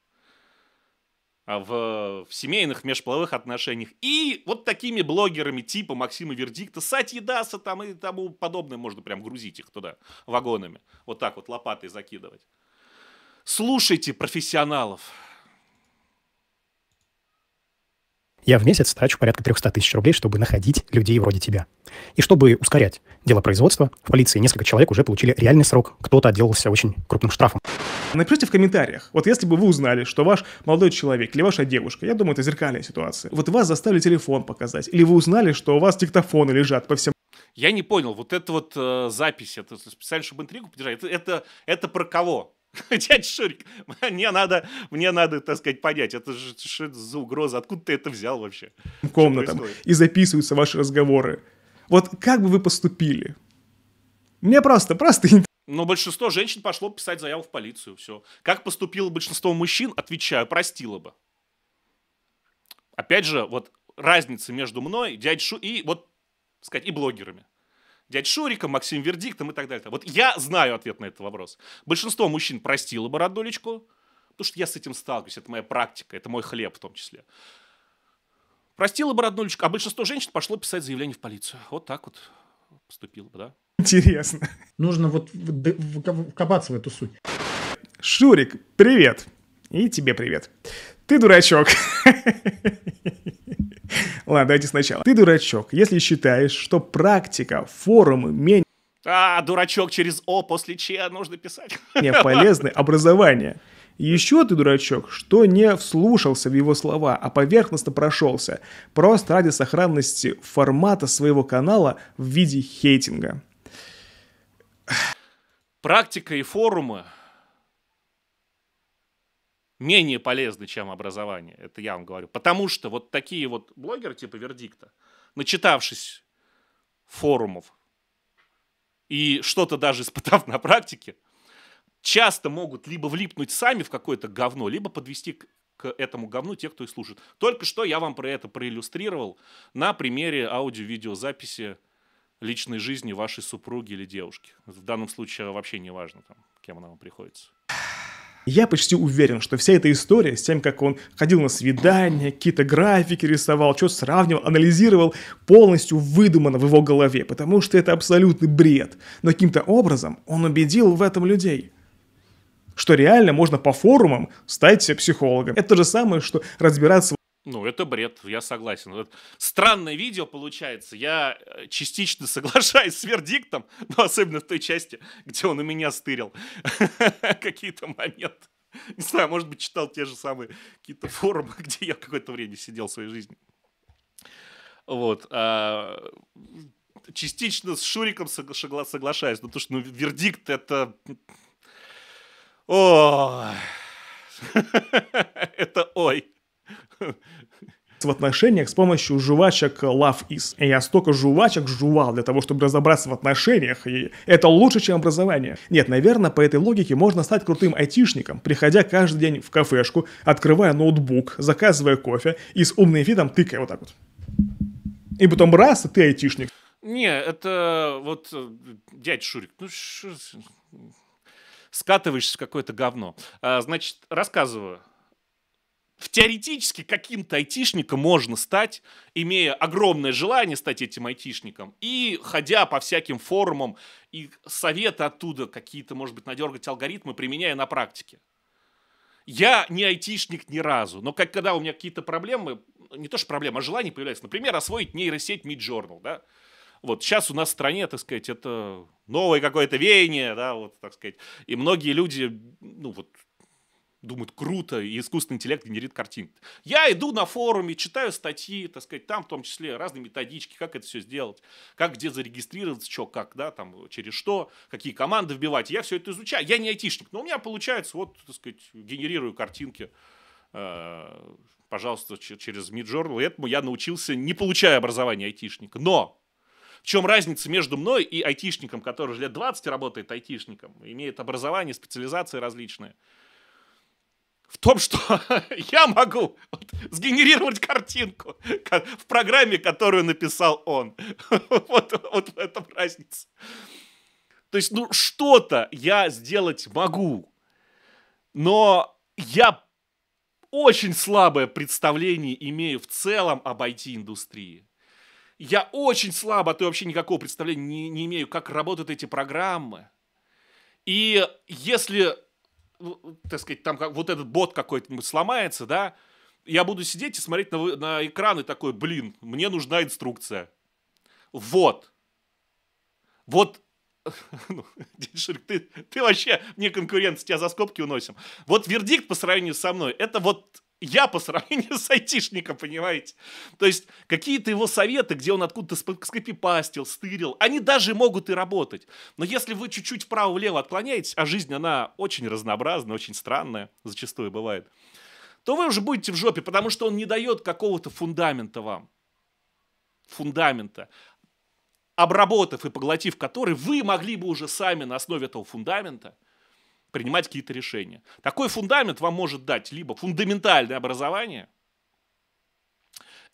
Speaker 1: а, в, в семейных межполовых отношениях. И вот такими блогерами типа Максима Вердикта, Сати Даса там и тому подобное, можно прям грузить их туда вагонами. Вот так вот лопатой закидывать. Слушайте профессионалов.
Speaker 2: Я в месяц трачу порядка 300 тысяч рублей, чтобы находить людей вроде тебя. И чтобы ускорять дело производства, в полиции несколько человек уже получили реальный срок, кто-то отделался очень крупным штрафом.
Speaker 3: Напишите в комментариях, вот если бы вы узнали, что ваш молодой человек или ваша девушка, я думаю, это зеркальная ситуация, вот вас заставили телефон показать, или вы узнали, что у вас диктофоны лежат по
Speaker 1: всем? я не понял, вот это вот э, запись, это специально, чтобы интригу поддержать, это, это, это про кого? Дядя Шурик, мне надо, мне надо, так сказать, понять, это же что это за угроза, откуда ты это взял вообще?
Speaker 3: Комнатам. И записываются ваши разговоры. Вот как бы вы поступили? Мне просто, просто
Speaker 1: но ну, большинство женщин пошло писать заяву в полицию, все. Как поступило большинство мужчин, отвечаю, простило бы. Опять же, вот разница между мной, дядь Шу и вот, сказать, и блогерами дядь Шуриком, Максим Вердиктом и так далее. Вот я знаю ответ на этот вопрос. Большинство мужчин простило бы родолечку, потому что я с этим сталкиваюсь, это моя практика, это мой хлеб в том числе. Простила бы роднулечку, а большинство женщин пошло писать заявление в полицию. Вот так вот поступило бы, да?
Speaker 2: Интересно. Нужно вот копаться в эту
Speaker 3: суть. Шурик, привет. И тебе привет. Ты дурачок. Ладно, давайте сначала. Ты дурачок, если считаешь, что практика, форумы, менее...
Speaker 1: А, дурачок через О после Ч нужно писать. Не полезны
Speaker 3: образование. Еще ты дурачок, что не вслушался в его слова, а поверхностно прошелся, просто ради сохранности формата своего канала в виде хейтинга.
Speaker 1: Практика и форумы менее полезны, чем образование. Это я вам говорю. Потому что вот такие вот блогеры типа Вердикта, начитавшись форумов и что-то даже испытав на практике, часто могут либо влипнуть сами в какое-то говно, либо подвести к, этому говну тех, кто их слушает. Только что я вам про это проиллюстрировал на примере аудио-видеозаписи личной жизни вашей супруги или девушки. В данном случае вообще не важно, там, кем она вам приходится.
Speaker 3: Я почти уверен, что вся эта история с тем, как он ходил на свидания, какие-то графики рисовал, что сравнивал, анализировал, полностью выдумано в его голове, потому что это абсолютный бред. Но каким-то образом он убедил в этом людей что реально можно по форумам стать психологом. Это то же самое, что разбираться
Speaker 1: ну, это бред, я согласен. Вот странное видео получается. Я э, частично соглашаюсь с вердиктом, но особенно в той части, где он у меня стырил какие-то моменты. Не знаю, может быть, читал те же самые какие-то форумы, где я какое-то время сидел в своей жизни. Вот. А, частично с Шуриком согла- соглашаюсь, потому что ну, вердикт это... О, это ой
Speaker 3: в отношениях с помощью жвачек Love Is. И я столько жвачек жувал для того, чтобы разобраться в отношениях, и это лучше, чем образование. Нет, наверное, по этой логике можно стать крутым айтишником, приходя каждый день в кафешку, открывая ноутбук, заказывая кофе и с умным видом тыкая вот так вот. И потом раз, и ты айтишник.
Speaker 1: Не, это вот э, дядь Шурик, ну ш... скатываешься в какое-то говно. А, значит, рассказываю в теоретически каким-то айтишником можно стать, имея огромное желание стать этим айтишником, и ходя по всяким форумам, и советы оттуда какие-то, может быть, надергать алгоритмы, применяя на практике. Я не айтишник ни разу, но как когда у меня какие-то проблемы, не то что проблемы, а желание появляется, например, освоить нейросеть Midjournal, да, вот сейчас у нас в стране, так сказать, это новое какое-то веяние, да, вот, так сказать, и многие люди, ну, вот, думают, круто, и искусственный интеллект генерит картинки. Я иду на форуме, читаю статьи, так сказать, там в том числе разные методички, как это все сделать, как где зарегистрироваться, что, как, да, там, через что, какие команды вбивать. Я все это изучаю. Я не айтишник, но у меня получается, вот, так сказать, генерирую картинки, э, пожалуйста, через Midjourney. Этому я научился, не получая образования айтишника. Но в чем разница между мной и айтишником, который уже лет 20 работает айтишником, имеет образование, специализации различные – в том, что я могу вот, сгенерировать картинку в программе, которую написал он. вот, вот в этом разница. То есть, ну, что-то я сделать могу, но я очень слабое представление имею в целом об IT-индустрии. Я очень слабо, а то вообще никакого представления не, не имею, как работают эти программы. И если так сказать, там как, вот этот бот какой то сломается, да, я буду сидеть и смотреть на, на экран и такой, блин, мне нужна инструкция. Вот. Вот. Ну, ты, ты вообще мне конкурент, тебя за скобки уносим. Вот вердикт по сравнению со мной, это вот я по сравнению с айтишником, понимаете? То есть какие-то его советы, где он откуда-то скопипастил, стырил, они даже могут и работать. Но если вы чуть-чуть вправо-влево отклоняетесь, а жизнь, она очень разнообразная, очень странная, зачастую бывает, то вы уже будете в жопе, потому что он не дает какого-то фундамента вам. Фундамента обработав и поглотив который, вы могли бы уже сами на основе этого фундамента принимать какие-то решения. Такой фундамент вам может дать либо фундаментальное образование,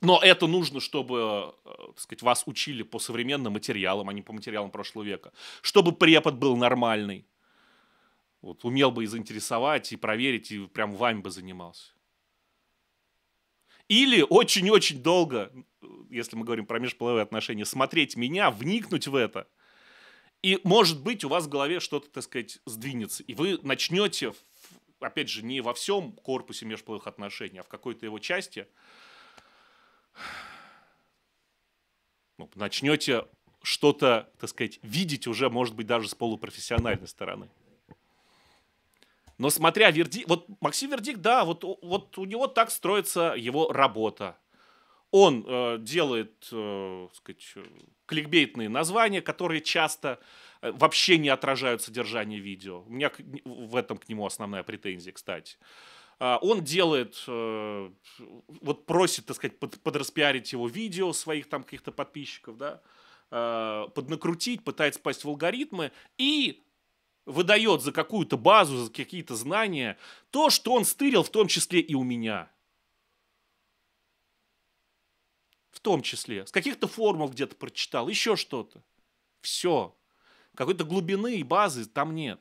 Speaker 1: но это нужно, чтобы, э, так сказать, вас учили по современным материалам, а не по материалам прошлого века. Чтобы препод был нормальный. Вот, умел бы и заинтересовать, и проверить, и прям вами бы занимался. Или очень-очень долго, э, если мы говорим про межполовые отношения, смотреть меня, вникнуть в это – и, может быть, у вас в голове что-то, так сказать, сдвинется. И вы начнете, опять же, не во всем корпусе межполовых отношений, а в какой-то его части, ну, начнете что-то, так сказать, видеть уже, может быть, даже с полупрофессиональной стороны. Но смотря Верди, вот Максим Вердик, да, вот, вот у него так строится его работа. Он э, делает, э, сказать, э, кликбейтные названия, которые часто э, вообще не отражают содержание видео. У меня в этом к нему основная претензия, кстати. А, он делает, э, вот просит, так сказать, подраспиарить его видео своих там каких-то подписчиков, да, поднакрутить, пытается спасть в алгоритмы и выдает за какую-то базу, за какие-то знания то, что он стырил, в том числе и у меня – в том числе, с каких-то формул где-то прочитал, еще что-то. Все. Какой-то глубины и базы там нет.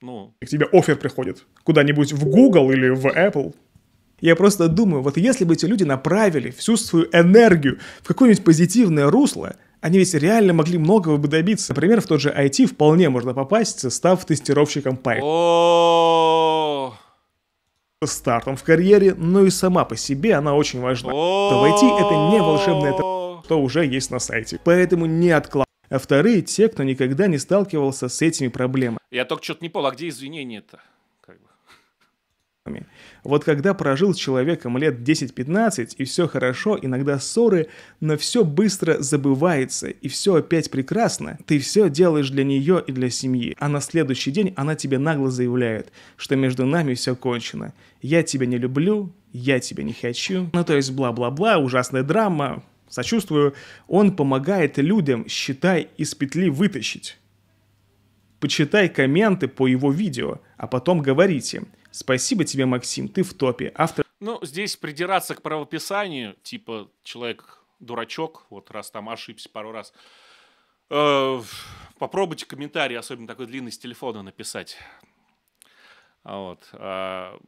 Speaker 1: Ну.
Speaker 3: К тебе офер приходит куда-нибудь в Google или в Apple. Я просто думаю, вот если бы эти люди направили всю свою энергию в какое-нибудь позитивное русло, они ведь реально могли многого бы добиться. Например, в тот же IT вполне можно попасть, став тестировщиком
Speaker 1: Python
Speaker 3: стартом в карьере, но и сама по себе она очень важна. То войти это не волшебное что уже есть на сайте. Поэтому не откладывай. А вторые – те, кто никогда не сталкивался с этими проблемами.
Speaker 1: Я только что-то не понял, а где извинения-то?
Speaker 3: Вот когда прожил с человеком лет 10-15, и все хорошо, иногда ссоры, но все быстро забывается, и все опять прекрасно, ты все делаешь для нее и для семьи, а на следующий день она тебе нагло заявляет, что между нами все кончено. Я тебя не люблю, я тебя не хочу. Ну то есть бла-бла-бла, ужасная драма, сочувствую. Он помогает людям, считай, из петли вытащить. Почитай комменты по его видео, а потом говорите – Спасибо тебе, Максим, ты в топе. Автор...
Speaker 1: Ну, здесь придираться к правописанию, типа человек дурачок, вот раз там ошибся пару раз. Э, попробуйте комментарий, особенно такой длинный с телефона, написать. А вот. А,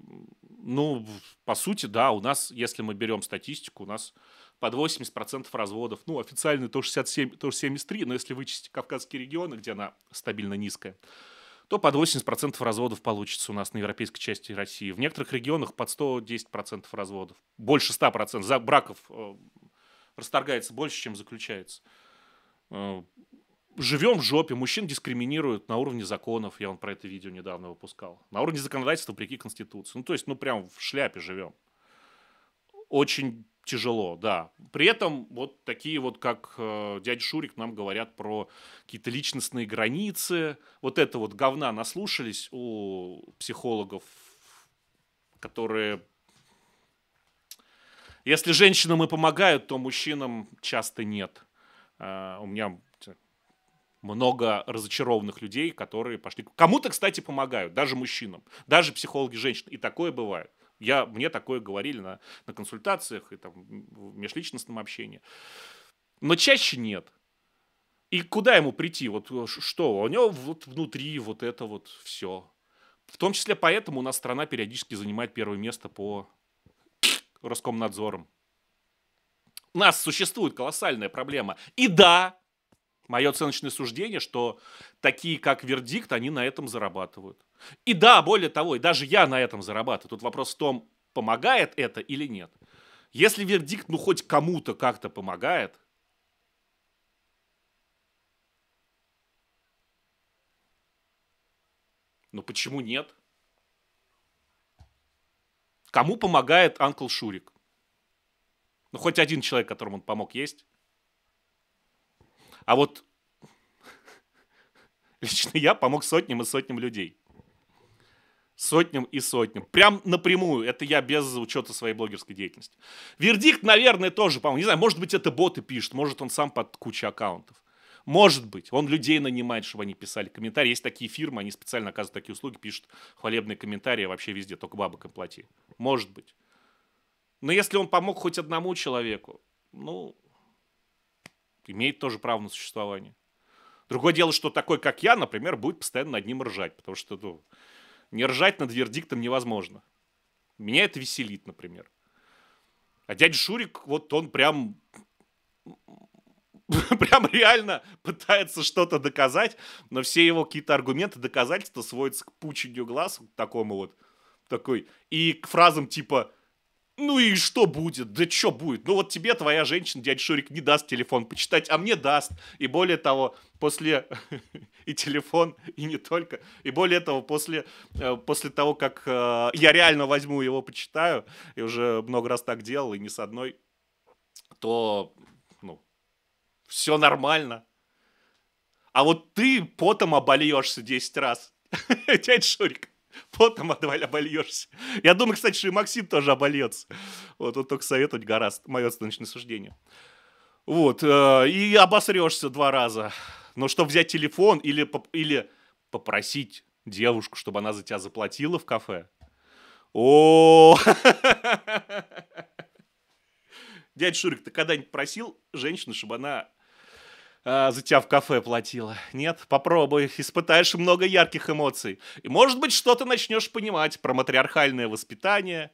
Speaker 1: ну, по сути, да, у нас, если мы берем статистику, у нас под 80% разводов. Ну, официально то 67, то 73, но если вычесть Кавказские регионы, где она стабильно низкая, то под 80% разводов получится у нас на европейской части России. В некоторых регионах под 110% разводов. Больше 100% за браков э, расторгается больше, чем заключается. Э, живем в жопе, мужчин дискриминируют на уровне законов, я вам про это видео недавно выпускал, на уровне законодательства вопреки Конституции. Ну, то есть, ну, прям в шляпе живем. Очень тяжело, да. При этом вот такие вот, как э, дядя Шурик, нам говорят про какие-то личностные границы. Вот это вот говна наслушались у психологов, которые... Если женщинам и помогают, то мужчинам часто нет. Э, у меня много разочарованных людей, которые пошли... Кому-то, кстати, помогают, даже мужчинам, даже психологи женщин. И такое бывает. Я, мне такое говорили на, на консультациях и там, в межличностном общении. Но чаще нет. И куда ему прийти? Вот э, что? У него вот внутри вот это вот все. В том числе поэтому у нас страна периодически занимает первое место по Роскомнадзорам. У нас существует колоссальная проблема. И да, мое оценочное суждение, что такие, как Вердикт, они на этом зарабатывают. И да, более того, и даже я на этом зарабатываю. Тут вопрос в том, помогает это или нет. Если вердикт, ну, хоть кому-то как-то помогает, ну, почему нет? Кому помогает Анкл Шурик? Ну, хоть один человек, которому он помог, есть. А вот лично я помог сотням и сотням людей – сотням и сотням. Прям напрямую. Это я без учета своей блогерской деятельности. Вердикт, наверное, тоже, по-моему, не знаю, может быть, это боты пишут, может, он сам под кучу аккаунтов. Может быть, он людей нанимает, чтобы они писали комментарии. Есть такие фирмы, они специально оказывают такие услуги, пишут хвалебные комментарии вообще везде, только бабок им плати. Может быть. Но если он помог хоть одному человеку, ну, имеет тоже право на существование. Другое дело, что такой, как я, например, будет постоянно над ним ржать, потому что, ну, не ржать над вердиктом невозможно. Меня это веселит, например. А дядя Шурик, вот он прям прям реально пытается что-то доказать, но все его какие-то аргументы, доказательства сводятся к пучению глаз, к такому вот, такой, и к фразам типа ну и что будет? Да что будет? Ну вот тебе твоя женщина, дядя Шурик, не даст телефон почитать, а мне даст. И более того, после и телефон, и не только. И более того, после, э, после того, как э, я реально возьму его, почитаю, и уже много раз так делал, и не с одной, то, ну, все нормально. А вот ты потом обольешься 10 раз. Дядь Шурик, потом обольешься. Я думаю, кстати, что и Максим тоже обольется. Вот, он только советовать гораздо. Мое оценочное суждение. Вот, э, и обосрешься два раза. Но что взять телефон или, или попросить девушку, чтобы она за тебя заплатила в кафе? О, дядя Шурик, ты когда-нибудь просил женщину, чтобы она а, за тебя в кафе платила. Нет, попробуй, испытаешь много ярких эмоций. И, может быть, что-то начнешь понимать про матриархальное воспитание,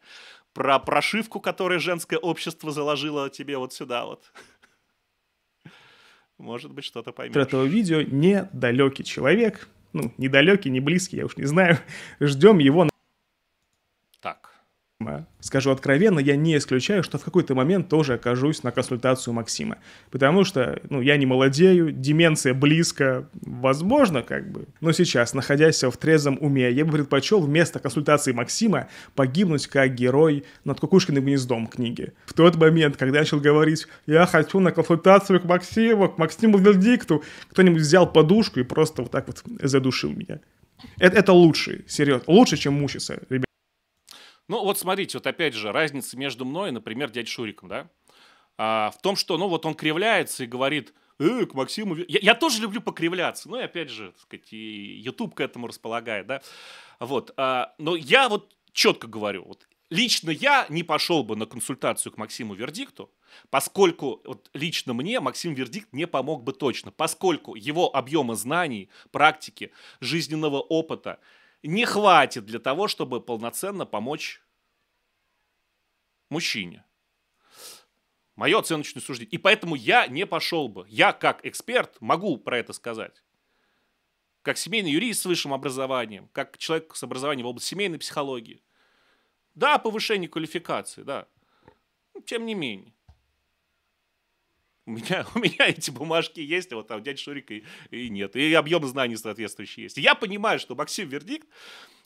Speaker 1: про прошивку, которую женское общество заложило тебе вот сюда вот. Может быть, что-то поймешь. этого
Speaker 3: видео недалекий человек, ну, недалекий, не близкий, я уж не знаю. Ждем его на Скажу откровенно, я не исключаю, что в какой-то момент тоже окажусь на консультацию Максима. Потому что, ну, я не молодею, деменция близко, возможно, как бы. Но сейчас, находясь в трезвом уме, я бы предпочел вместо консультации Максима погибнуть как герой над кукушкиным гнездом книги. В тот момент, когда я начал говорить, я хочу на консультацию к Максиму, к Максиму Вердикту, кто-нибудь взял подушку и просто вот так вот задушил меня. Э, это, это лучше, серьезно, лучше, чем мучиться, ребят.
Speaker 1: Ну, вот смотрите, вот опять же, разница между мной и, например, дядь Шуриком, да? А, в том, что, ну, вот он кривляется и говорит, э, к Максиму... Я, я тоже люблю покривляться. Ну, и опять же, так сказать, и YouTube к этому располагает, да? Вот. А, но я вот четко говорю, вот Лично я не пошел бы на консультацию к Максиму Вердикту, поскольку вот лично мне Максим Вердикт не помог бы точно, поскольку его объемы знаний, практики, жизненного опыта не хватит для того, чтобы полноценно помочь мужчине. Мое оценочное суждение. И поэтому я не пошел бы. Я как эксперт могу про это сказать. Как семейный юрист с высшим образованием, как человек с образованием в области семейной психологии. Да, повышение квалификации, да. тем не менее. У меня, у меня эти бумажки есть, а вот там дядя Шурик и, и нет. И объем знаний соответствующий есть. я понимаю, что Максим Вердикт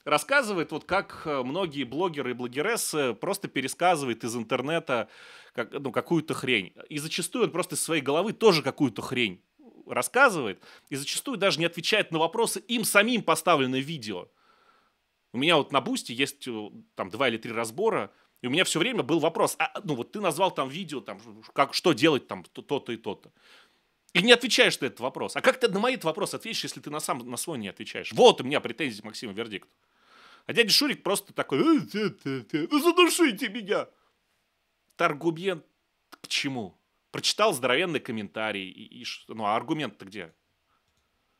Speaker 1: рассказывает, вот как э, многие блогеры и блогерессы просто пересказывает из интернета как, ну, какую-то хрень. И зачастую он просто из своей головы тоже какую-то хрень рассказывает. И зачастую даже не отвечает на вопросы им самим поставленные видео. У меня вот на Бусте есть э, там два или три разбора – и у меня все время был вопрос, а, ну вот ты назвал там видео, там, как, что делать там то-то и то-то. И не отвечаешь на этот вопрос. А как ты на мои вопрос ответишь, если ты на, сам, на свой не отвечаешь? Вот у меня претензии к вердикт. А дядя Шурик просто такой, «Э, задушите меня. Аргумент к чему? Прочитал здоровенный комментарий. И, и, ну, а аргумент-то где?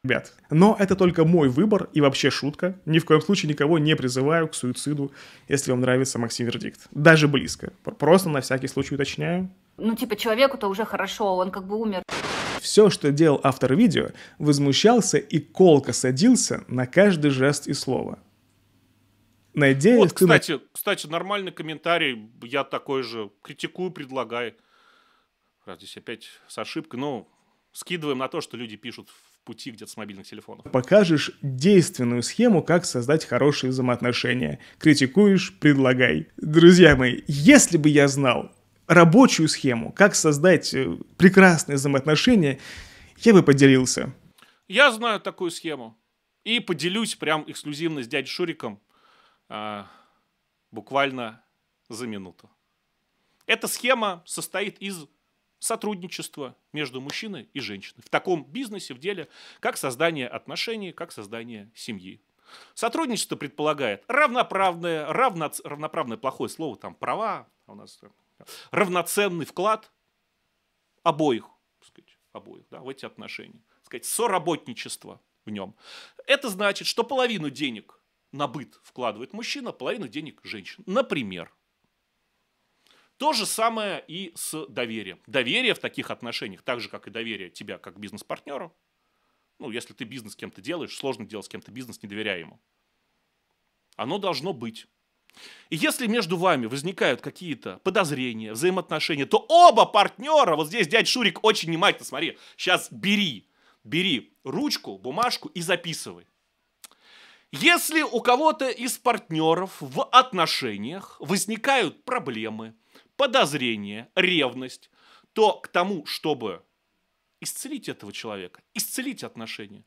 Speaker 3: ребят. Но это только мой выбор и вообще шутка. Ни в коем случае никого не призываю к суициду, если вам нравится Максим Вердикт. Даже близко. Просто на всякий случай уточняю.
Speaker 2: Ну, типа, человеку-то уже хорошо, он как
Speaker 1: бы умер.
Speaker 3: Все, что делал автор видео, возмущался и колко садился на каждый жест и слово. Надеюсь, вот, кстати,
Speaker 1: на... кстати, нормальный комментарий, я такой же критикую, предлагаю. Раз здесь опять с ошибкой, но ну, скидываем на то, что люди пишут пути где-то с мобильных телефонов.
Speaker 3: Покажешь действенную схему, как создать хорошие взаимоотношения. Критикуешь – предлагай. Друзья мои, если бы я знал рабочую схему, как создать э, прекрасные взаимоотношения, я бы поделился.
Speaker 1: Я знаю такую схему. И поделюсь прям эксклюзивно с дядей Шуриком а, буквально за минуту. Эта схема состоит из сотрудничество между мужчиной и женщиной в таком бизнесе, в деле, как создание отношений, как создание семьи. Сотрудничество предполагает равноправное, равно, равноправное плохое слово, там права, а у нас равноценный вклад обоих, сказать, обоих да, в эти отношения, сказать, соработничество в нем. Это значит, что половину денег на быт вкладывает мужчина, половину денег женщина. Например, то же самое и с доверием. Доверие в таких отношениях, так же, как и доверие тебя как бизнес-партнеру. Ну, если ты бизнес с кем-то делаешь, сложно делать с кем-то бизнес, не доверяя ему. Оно должно быть. И если между вами возникают какие-то подозрения, взаимоотношения, то оба партнера, вот здесь дядь Шурик очень внимательно, смотри, сейчас бери, бери ручку, бумажку и записывай. Если у кого-то из партнеров в отношениях возникают проблемы, подозрение, ревность, то к тому, чтобы исцелить этого человека, исцелить отношения,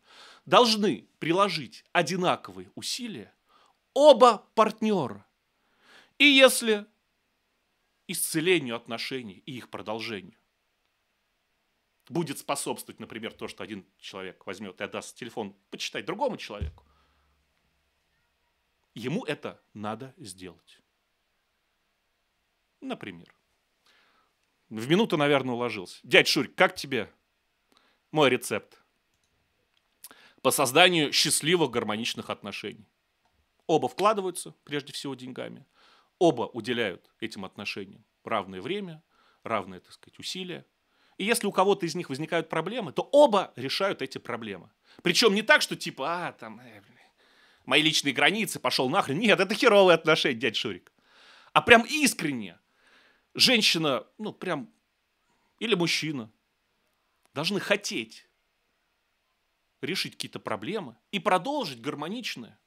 Speaker 1: должны приложить одинаковые усилия оба партнера. И если исцелению отношений и их продолжению будет способствовать, например, то, что один человек возьмет и отдаст телефон почитать другому человеку, ему это надо сделать. Например. В минуту, наверное, уложился. Дядь Шурик, как тебе мой рецепт? По созданию счастливых гармоничных отношений. Оба вкладываются, прежде всего, деньгами. Оба уделяют этим отношениям равное время, равные, так сказать, усилия. И если у кого-то из них возникают проблемы, то оба решают эти проблемы. Причем не так, что типа, а, там, э, мои личные границы, пошел нахрен. Нет, это херовые отношения, дядь Шурик. А прям искренне женщина, ну прям, или мужчина, должны хотеть решить какие-то проблемы и продолжить гармоничное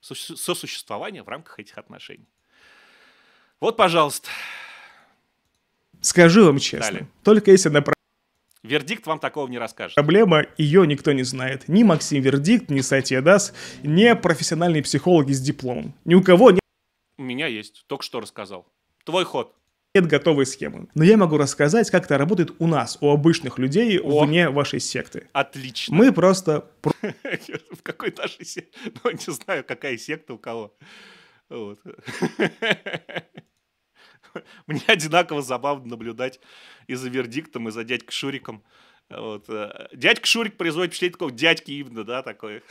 Speaker 1: сосуществование в рамках этих отношений. Вот, пожалуйста.
Speaker 3: Скажу вам честно, Далее. только если на
Speaker 1: Вердикт вам такого не расскажет.
Speaker 3: Проблема, ее никто не знает. Ни Максим Вердикт, ни Сатья Дас, ни профессиональные психологи с дипломом. Ни у кого нет...
Speaker 1: У меня есть, только что рассказал. Твой ход нет готовой схемы.
Speaker 3: Но я могу рассказать, как это работает у нас, у обычных людей, О. вне вашей секты. Отлично. Мы просто...
Speaker 1: В какой даже секте? Ну, не знаю, какая секта у кого. Вот. Мне одинаково забавно наблюдать и за вердиктом, и за дядькой Шуриком. Вот. Дядька Шурик производит впечатление такого дядьки именно, да, такой.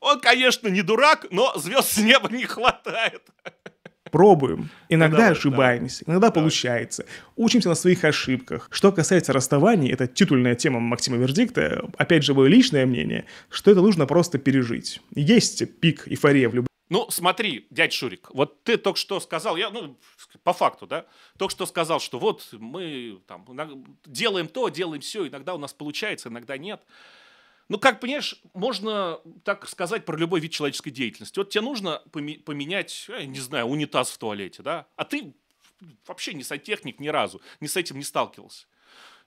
Speaker 1: Он, конечно, не дурак, но звезд с неба не хватает
Speaker 3: пробуем. Ну иногда ну, ошибаемся, да. иногда да. получается. Учимся на своих ошибках. Что касается расставаний, это титульная тема Максима Вердикта, опять же, мое личное мнение, что это нужно просто пережить. Есть пик эйфория в любви.
Speaker 1: ну, смотри, дядь Шурик, вот ты только что сказал, я, ну, по факту, да, только что сказал, что вот мы там делаем то, делаем все, иногда у нас получается, иногда нет. Ну, как, понимаешь, можно так сказать про любой вид человеческой деятельности. Вот тебе нужно поменять, я э, не знаю, унитаз в туалете, да? А ты вообще не сантехник ни разу, ни с этим не сталкивался.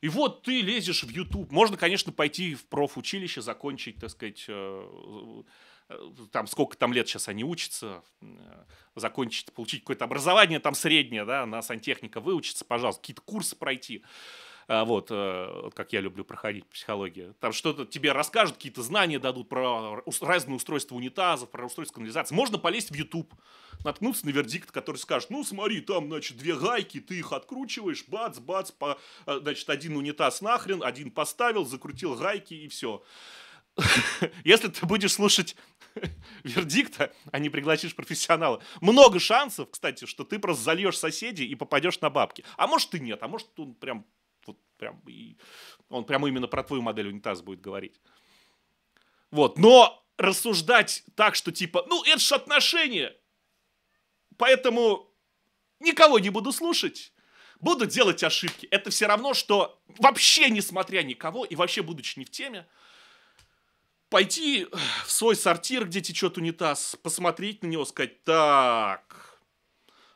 Speaker 1: И вот ты лезешь в YouTube. Можно, конечно, пойти в профучилище, закончить, так сказать, э, э, там сколько там лет сейчас они учатся, закончить, получить какое-то образование там среднее, да, на сантехника выучиться, пожалуйста, какие-то курсы пройти. А, вот, э, как я люблю проходить психологию. Там что-то тебе расскажут, какие-то знания дадут про разные устройства унитазов, про устройство канализации. Можно полезть в YouTube, наткнуться на вердикт, который скажет, ну смотри, там, значит, две гайки, ты их откручиваешь, бац, бац, по, э, значит, один унитаз нахрен, один поставил, закрутил гайки и все если ты будешь слушать вердикта, а не пригласишь профессионала, много шансов, кстати, что ты просто зальешь соседей и попадешь на бабки. А может и нет, а может он прям Прям, и он прямо именно про твою модель унитаз будет говорить. Вот, но рассуждать так, что типа, ну, это же отношения, поэтому никого не буду слушать, буду делать ошибки. Это все равно, что вообще несмотря никого и вообще будучи не в теме, пойти в свой сортир, где течет унитаз, посмотреть на него, сказать, так,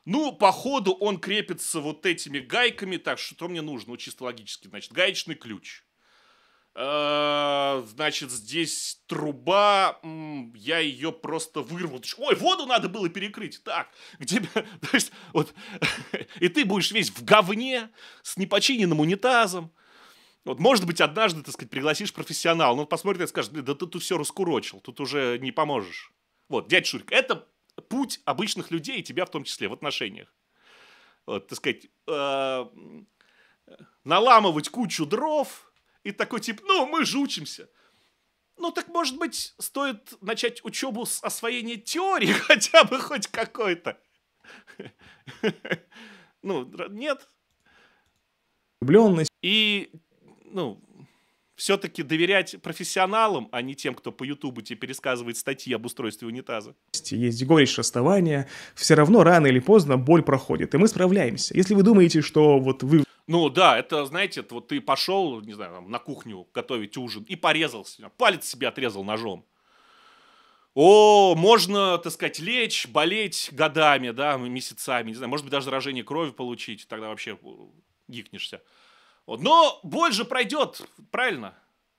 Speaker 1: ну, походу, он крепится вот этими гайками, так что мне нужно, ну, чисто логически. Значит, гаечный ключ. Э, значит, здесь труба, я ее просто вырву. Ой, воду надо было перекрыть. Так, где... То есть, вот... И ты будешь весь в говне, с непочиненным унитазом. Вот, может быть, однажды, так сказать, пригласишь профессионала, но он посмотрит и скажет, да ты тут все раскурочил, тут уже не поможешь. Вот, дядь Шурик, это путь обычных людей, и тебя в том числе, в отношениях. Вот, так сказать, э, наламывать кучу дров и такой тип, ну, мы же учимся. Ну, так, может быть, стоит начать учебу с освоения теории хотя бы хоть какой-то. Ну, нет. Влюбленность. И, ну, все-таки доверять профессионалам, а не тем, кто по Ютубу тебе пересказывает статьи об устройстве унитаза.
Speaker 3: Есть горечь расставания, все равно рано или поздно боль проходит, и мы справляемся. Если вы думаете, что вот вы...
Speaker 1: Ну да, это, знаете, вот ты пошел, не знаю, на кухню готовить ужин и порезался, палец себе отрезал ножом. О, можно, так сказать, лечь, болеть годами, да, месяцами, не знаю, может быть, даже заражение крови получить, тогда вообще гикнешься. Вот. Но боль же пройдет, правильно?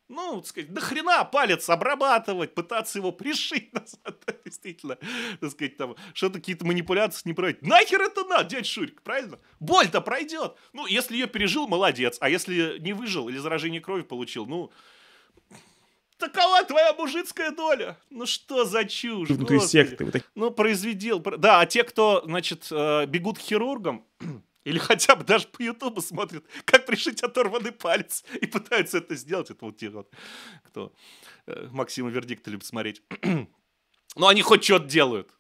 Speaker 1: Ну, так сказать, нахрена палец обрабатывать, пытаться его пришить назад, действительно, так сказать, там, что-то какие-то манипуляции не ним Нахер это надо, дядь Шурик, правильно? Боль-то пройдет. Ну, если ее пережил, молодец, а если не выжил или заражение крови получил, ну, такова твоя мужицкая доля. Ну что за чушь? Ты секты. Ну, произведил. Да, а те, кто, значит, э, бегут к хирургам, Или хотя бы даже по Ютубу смотрят, как пришить оторванный палец и пытаются это сделать. Это вот те вот, кто э, Максима Вердикта любит смотреть. Но они хоть что-то делают.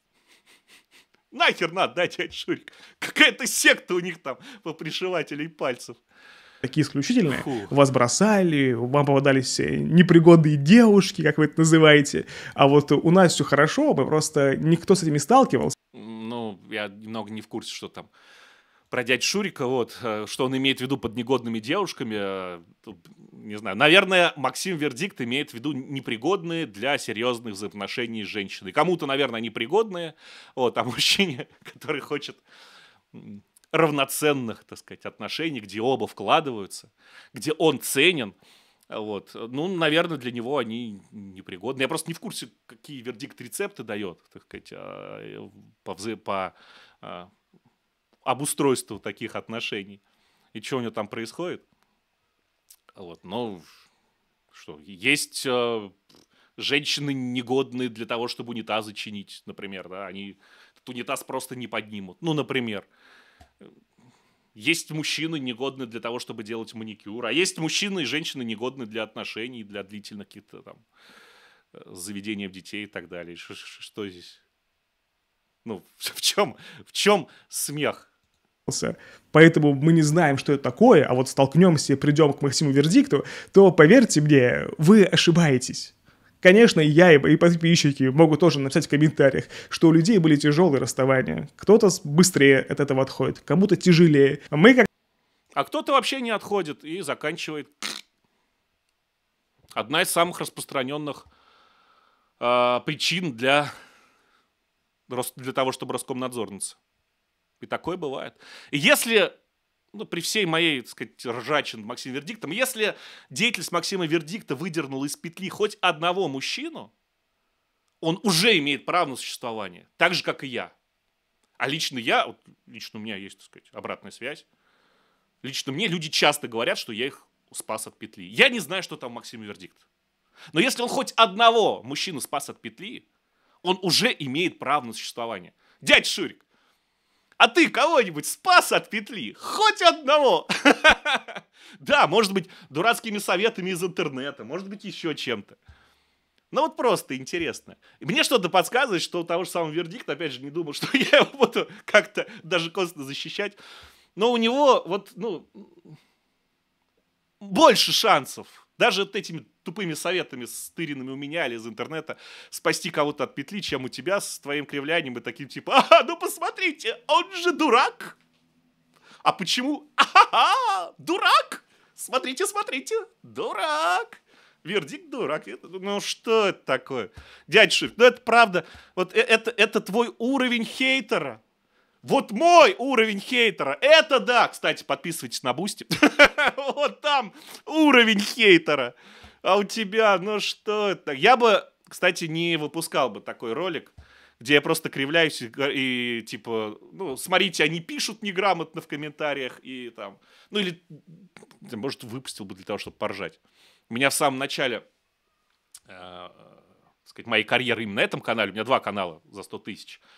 Speaker 1: Нахер надо, да, дядь Шурик? Какая-то секта у них там по пришивателей пальцев
Speaker 3: такие исключительные. Фу. Вас бросали, вам попадались э, непригодные девушки, как вы это называете. А вот у нас все хорошо, мы просто никто с этим не сталкивался.
Speaker 1: Ну, я немного не в курсе, что там про дядь Шурика, вот, э, что он имеет в виду под негодными девушками, э, не знаю. Наверное, Максим Вердикт имеет в виду непригодные для серьезных взаимоотношений с женщиной. Кому-то, наверное, они пригодные, вот, а мужчине, который хочет равноценных, так сказать, отношений, где оба вкладываются, где он ценен, вот. Ну, наверное, для него они непригодны. Я просто не в курсе, какие вердикт рецепты дает, так сказать, а, э, по, вза- по а, обустройству таких отношений и что у него там происходит. Вот, но ну, что, есть э, женщины негодные для того, чтобы унитазы чинить, например, да, они этот унитаз просто не поднимут, ну, например. Есть мужчины негодные для того, чтобы делать маникюр, а есть мужчины и женщины негодные для отношений, для длительных каких-то там э, заведения детей и так далее. что здесь? Ну, в чем, в чем смех?
Speaker 3: поэтому мы не знаем, что это такое, а вот столкнемся придем к Максиму вердикту, то, поверьте мне, вы ошибаетесь. Конечно, я, и подписчики могут тоже написать в комментариях, что у людей были тяжелые расставания. Кто-то быстрее от этого отходит, кому-то тяжелее. А мы как...
Speaker 1: А кто-то вообще не отходит и заканчивает. Одна из самых распространенных э, причин для, для того, чтобы Роскомнадзорница. И такое бывает. И если ну, при всей моей, так сказать, ржачи Максим Вердиктом, если деятельность Максима Вердикта выдернула из петли хоть одного мужчину, он уже имеет право на существование, так же, как и я. А лично я, вот лично у меня есть, так сказать, обратная связь, лично мне люди часто говорят, что я их спас от петли. Я не знаю, что там Максим Вердикт. Но если он хоть одного мужчину спас от петли, он уже имеет право на существование. Дядь Шурик, а ты кого-нибудь спас от петли? Хоть одного! Да, может быть, дурацкими советами из интернета, может быть, еще чем-то. Ну вот просто интересно. И мне что-то подсказывает, что у того же самого вердикта, опять же, не думал, что я его буду как-то даже косвенно защищать. Но у него вот, ну, больше шансов даже вот этими тупыми советами, стыренными у меня или из интернета, спасти кого-то от петли, чем у тебя с твоим кривлянием и таким типа, ага, ну посмотрите, он же дурак. А почему? Ага, дурак. Смотрите, смотрите, дурак. Вердикт дурак. ну что это такое? Дядь Шиф, ну это правда. Вот э, это, это твой уровень хейтера. Вот мой уровень хейтера. Это да. Кстати, подписывайтесь на Бусти. Вот там уровень хейтера. А у тебя, ну что это? Я бы, кстати, не выпускал бы такой ролик, где я просто кривляюсь и, и типа, ну, смотрите, они пишут неграмотно в комментариях и там. Ну или, может, выпустил бы для того, чтобы поржать. У меня в самом начале э, сказать, моей карьеры именно на этом канале, у меня два канала за 100 тысяч –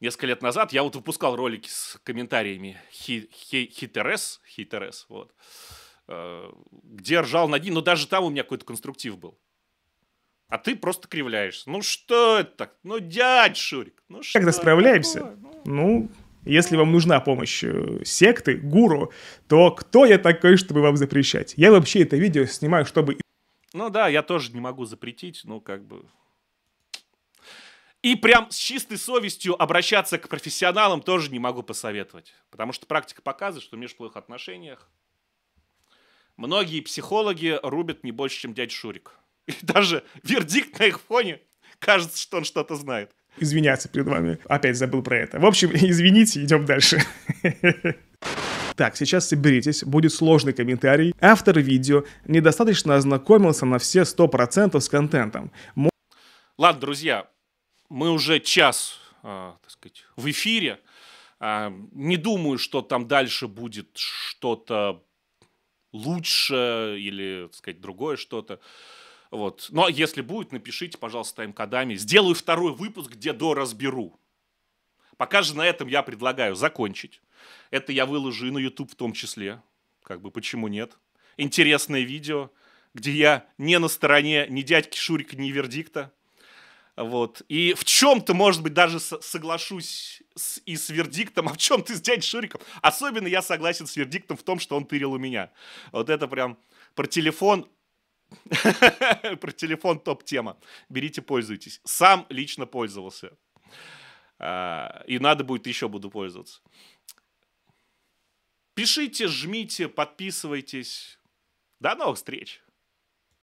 Speaker 1: несколько лет назад я вот выпускал ролики с комментариями Хи, Хи, Хитерес, Хитерес, вот, э, где ржал на ним, но ну, даже там у меня какой-то конструктив был. А ты просто кривляешься. Ну что это так? Ну дядь Шурик,
Speaker 3: ну что? Когда справляемся, такое? Ну, ну... Если вам нужна помощь э, секты, гуру, то кто я такой, чтобы вам запрещать? Я вообще это видео снимаю, чтобы...
Speaker 1: Ну да, я тоже не могу запретить, ну как бы и прям с чистой совестью обращаться к профессионалам тоже не могу посоветовать. Потому что практика показывает, что в межполовых отношениях многие психологи рубят не больше, чем дядь Шурик. И даже вердикт на их фоне кажется, что он что-то знает.
Speaker 3: Извиняться перед вами. Опять забыл про это. В общем, извините, идем дальше. Так, сейчас соберитесь, будет сложный комментарий. Автор видео недостаточно ознакомился на все 100% с контентом.
Speaker 1: Ладно, друзья, мы уже час, а, так сказать, в эфире. А, не думаю, что там дальше будет что-то лучше или, так сказать, другое что-то. Вот. Но если будет, напишите, пожалуйста, тайм-кодами. Сделаю второй выпуск, где до разберу. Пока же на этом я предлагаю закончить. Это я выложу и на YouTube в том числе. Как бы почему нет? Интересное видео, где я не на стороне ни дядьки Шурика, ни вердикта. Вот. И в чем-то, может быть, даже соглашусь с, и с вердиктом, а в чем-то с дядей Шуриком. Особенно я согласен с вердиктом в том, что он тырил у меня. Вот это прям про телефон про телефон топ-тема. Берите, пользуйтесь. Сам лично пользовался. А, и надо будет, еще буду пользоваться. Пишите, жмите, подписывайтесь. До новых встреч!